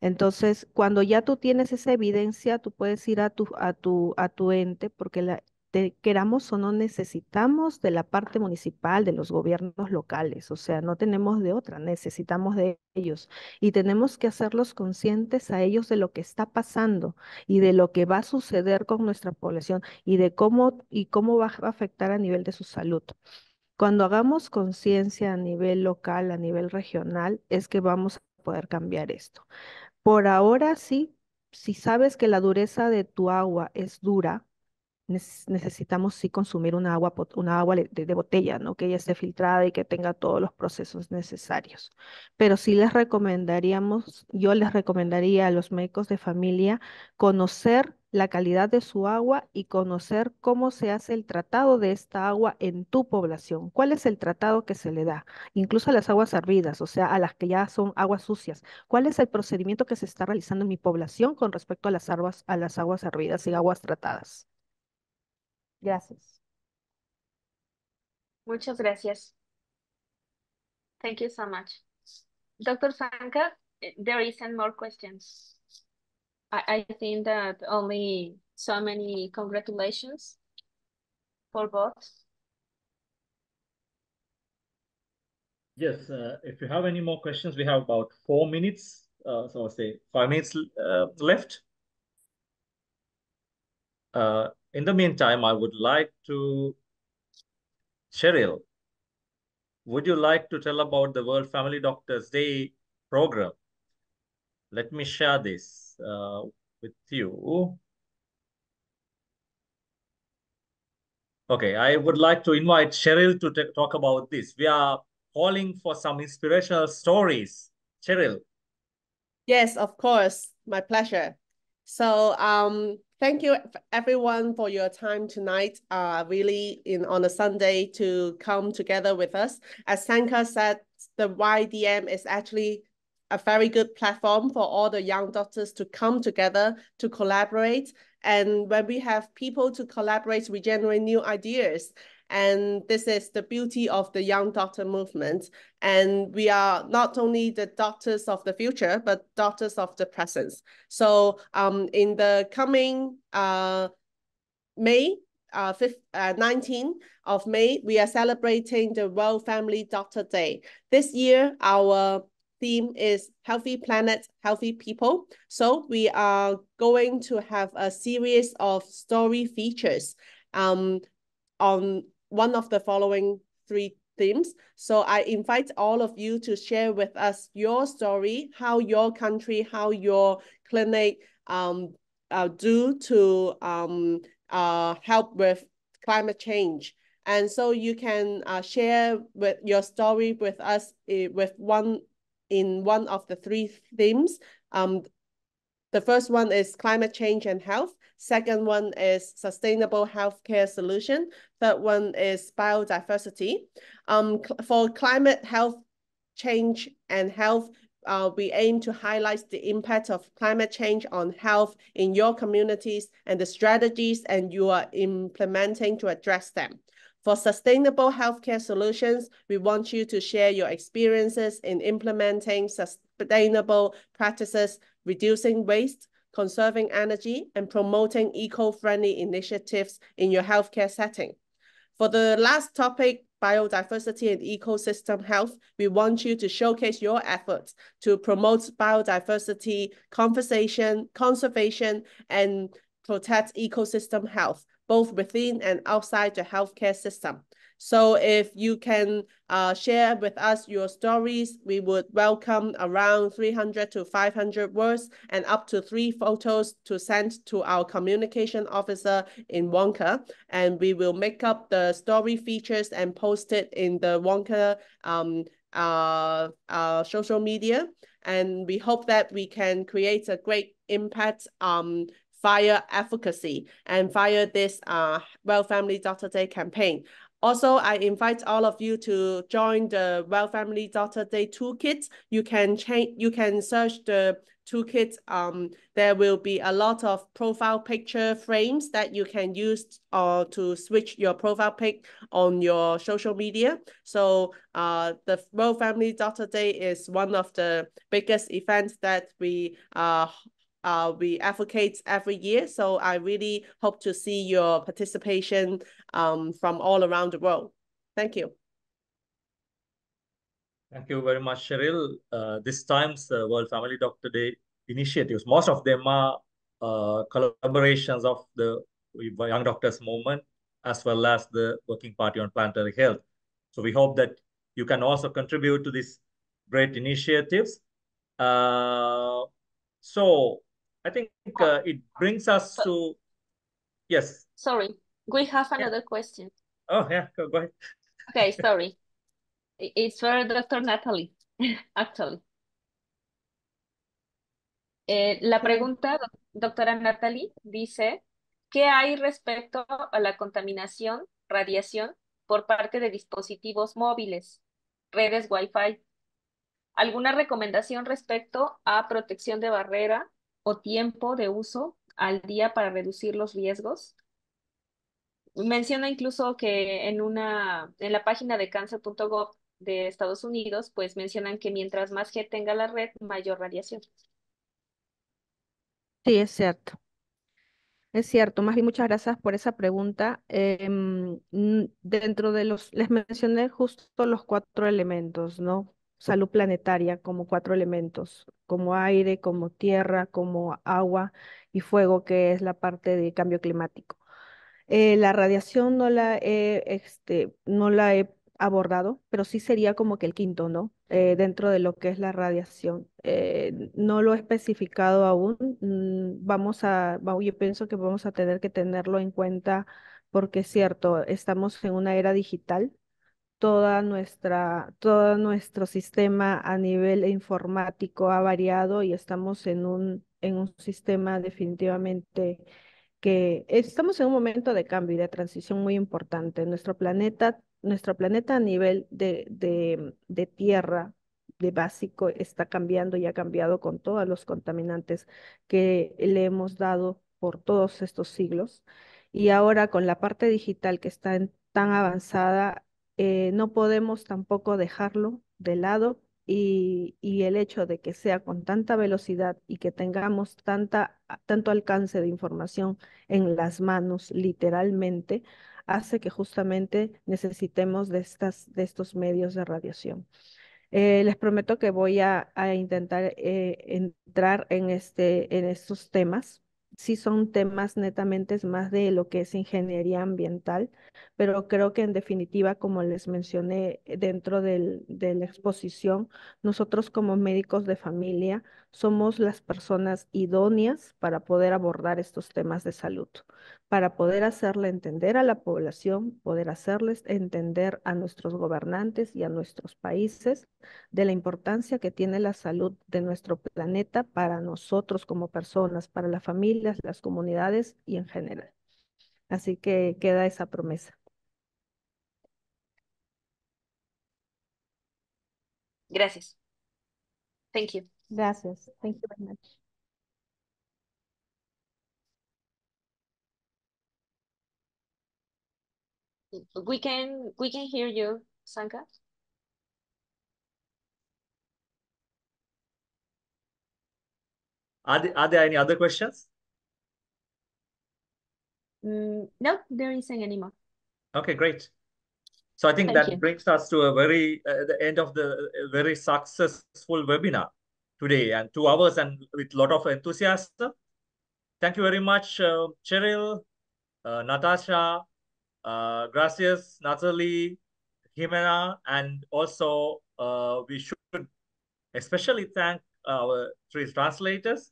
Entonces, cuando ya tú tienes esa evidencia, tú puedes ir a tu, a tu, a tu ente, porque la, queramos o no necesitamos de la parte municipal, de los gobiernos locales, o sea, no tenemos de otra, necesitamos de ellos y tenemos que hacerlos conscientes a ellos de lo que está pasando y de lo que va a suceder con nuestra población y de cómo y cómo va a afectar a nivel de su salud. Cuando hagamos conciencia a nivel local, a nivel regional, es que vamos a poder cambiar esto. Por ahora sí, si sabes que la dureza de tu agua es dura, necesitamos sí consumir una agua, una agua de, botella, ¿no? que ya esté filtrada y que tenga todos los procesos necesarios. Pero sí les recomendaríamos, yo les recomendaría a los médicos de familia conocer la calidad de su agua y conocer cómo se hace el tratado de esta agua en tu población. ¿Cuál es el tratado que se le da? Incluso a las aguas hervidas, o sea, a las que ya son aguas sucias. ¿Cuál es el procedimiento que se está realizando en mi población con respecto a las a las aguas hervidas y aguas tratadas? Gracias. Muchas gracias. Thank you so much. Dr. Sanka, eh, there isn't more questions. I, I think that only so many congratulations for both. Yes, uh, if you have any more questions, we have about four minutes. Uh, so I'll say five minutes uh, left. Uh, in the meantime, I would like to, Cheryl, would you like to tell about the World Family Doctors Day program? Let me share this uh, with you. Okay, I would like to invite Cheryl to talk about this. We are calling for some inspirational stories. Cheryl. Yes, of course. My pleasure. So um, thank you everyone for your time tonight, uh, really in on a Sunday to come together with us. As Sanka said, the YDM is actually a very good platform for all the young doctors to come together to collaborate. And when we have people to collaborate, we generate new ideas. And this is the beauty of the young doctor movement. And we are not only the doctors of the future, but doctors of the present. So um, in the coming uh, May, uh, uh, 19 of May, we are celebrating the World Family Doctor Day. This year, our theme is Healthy Planet, Healthy People. So we are going to have a series of story features um, on one of the following three themes. So I invite all of you to share with us your story, how your country, how your clinic um, uh, do to um, uh, help with climate change. And so you can uh, share with your story with us eh, with one in one of the three themes. Um, the first one is climate change and health. Second one is sustainable healthcare solution. Third one is biodiversity. Um, cl for climate health change and health, uh, we aim to highlight the impact of climate change on health in your communities and the strategies and you are implementing to address them. For sustainable healthcare solutions, we want you to share your experiences in implementing sustainable practices, reducing waste, conserving energy, and promoting eco-friendly initiatives in your healthcare setting. For the last topic, biodiversity and ecosystem health, we want you to showcase your efforts to promote biodiversity conservation, conservation and protect ecosystem health, both within and outside the healthcare system. So if you can uh, share with us your stories, we would welcome around 300 to 500 words and up to three photos to send to our communication officer in Wonka. And we will make up the story features and post it in the Wonka um, uh, uh, social media. And we hope that we can create a great impact um, via advocacy and via this uh, Well Family Doctor Day campaign. Also, I invite all of you to join the Well Family Daughter Day Toolkit. You can change, you can search the toolkit. Um, there will be a lot of profile picture frames that you can use or uh, to switch your profile pic on your social media. So uh, the Well Family Daughter Day is one of the biggest events that we uh, uh, we advocate every year. So I really hope to see your participation um, from all around the world. Thank you. Thank you very much, Cheryl. Uh, this time's uh, World Family Doctor Day initiatives, most of them are uh, collaborations of the Young Doctors Movement as well as the Working Party on Planetary Health. So we hope that you can also contribute to these great initiatives. Uh, so I think uh, uh, it brings us to, yes. Sorry, we have another question. Oh, yeah, go, go ahead. Okay, sorry. It's for Dr. Natalie, actually. Eh, la mm. pregunta, doctora Natalie, dice, ¿qué hay respecto a la contaminación, radiación, por parte de dispositivos móviles, redes Wi-Fi? ¿Alguna recomendación respecto a protección de barrera o tiempo de uso al día para reducir los riesgos. Menciona incluso que en, una, en la página de cancer.gov de Estados Unidos, pues mencionan que mientras más G tenga la red, mayor variación. Sí, es cierto. Es cierto, más y muchas gracias por esa pregunta. Em, dentro de los, les mencioné justo los cuatro elementos, ¿no? salud planetaria como cuatro elementos, como aire, como tierra, como agua y fuego, que es la parte de cambio climático. Eh, la radiación no la, he, este, no la he abordado, pero sí sería como que el quinto, ¿no? Eh, dentro de lo que es la radiación. Eh, no lo he especificado aún. Mm, vamos a, yo pienso que vamos a tener que tenerlo en cuenta porque es cierto, estamos en una era digital toda nuestra, todo nuestro sistema a nivel informático ha variado y estamos en un, en un sistema definitivamente que estamos en un momento de cambio y de transición muy importante. Nuestro planeta, nuestro planeta a nivel de, de, de tierra, de básico, está cambiando y ha cambiado con todos los contaminantes que le hemos dado por todos estos siglos. Y ahora con la parte digital que está tan avanzada, eh, no podemos tampoco dejarlo de lado y, el hecho de que sea con tanta velocidad y que tengamos tanta, tanto alcance de información en las manos, literalmente, hace que justamente necesitemos de, estas, de estos medios de radiación. Eh, les prometo que voy a, intentar eh, entrar en, este, en estos temas sí son temas netamente más de lo que es ingeniería ambiental, pero creo que en definitiva, como les mencioné eh, dentro del, de la exposición, nosotros como médicos de familia somos las personas idóneas para poder abordar estos temas de salud, para poder hacerle entender a la población, poder hacerles entender a nuestros gobernantes y a nuestros países de la importancia que tiene la salud de nuestro planeta para nosotros como personas, para las familias, las comunidades y en general. Así que queda esa promesa. Gracias. Thank you. Gracias. Thank you very much. We can we can hear you, Sanka. Are there, are there any other questions? Mm, no, there isn't anymore. Okay, great. So I think Thank that you. brings us to a very uh, the end of the uh, very successful webinar today and two hours and with a lot of enthusiasm. Thank you very much, uh, Cheryl, uh, Natasha, uh, Gracias, Natalie, Jimena, and also uh, we should especially thank our three translators,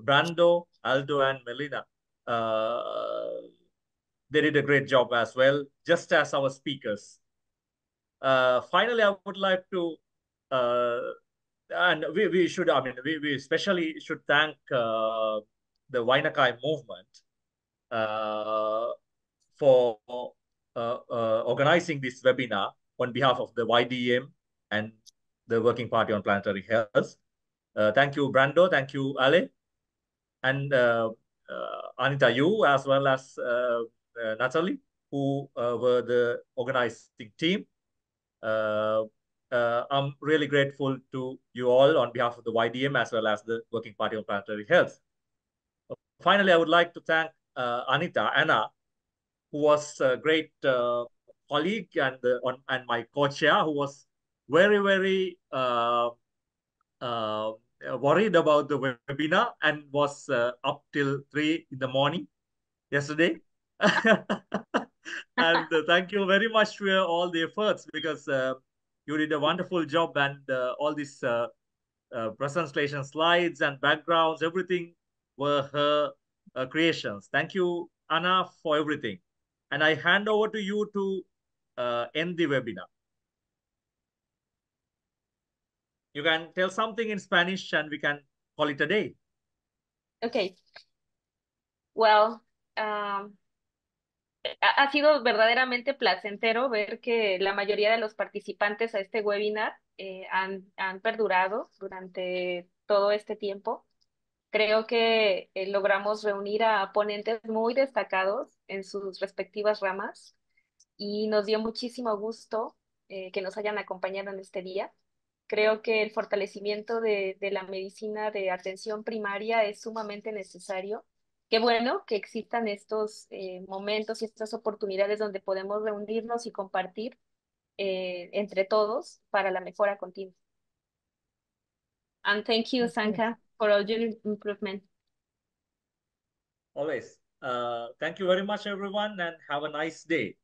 Brando, Aldo, and Melina. Uh, they did a great job as well, just as our speakers. Uh, finally, I would like to uh, and we, we should, I mean, we, we especially should thank uh, the Wainakai movement uh, for uh, uh, organizing this webinar on behalf of the YDM and the Working Party on Planetary Health. Uh, thank you, Brando. Thank you, Ale. And uh, Anita, you, as well as Natalie, who were the organizing team uh, I'm really grateful to you all on behalf of the YDM as well as the Working Party on Planetary Health. Finally, I would like to thank uh, Anita, Anna, who was a great uh, colleague and the, on, and my co-chair, who was very, very uh, uh, worried about the webinar and was uh, up till 3 in the morning yesterday. and thank you very much for all the efforts because you did a wonderful job and uh, all these uh, uh, presentation slides and backgrounds, everything were her creations. Thank you, Anna, for everything. And I hand over to you to end the webinar. You can tell something in Spanish and we can call it a day. Okay. Well, um, ha sido verdaderamente placentero ver que la mayoría de los participantes a este webinar eh, han, perdurado durante todo este tiempo. Creo que eh, logramos reunir a ponentes muy destacados en sus respectivas ramas y nos dio muchísimo gusto eh, que nos hayan acompañado en este día. Creo que el fortalecimiento de la medicina de atención primaria es sumamente necesario qué bueno que existan estos eh, momentos y estas oportunidades donde podemos reunirnos y compartir eh, entre todos para la mejora continua. And thank you, Sanka, for all your improvement. Always. Uh, thank you very much, everyone, and have a nice day.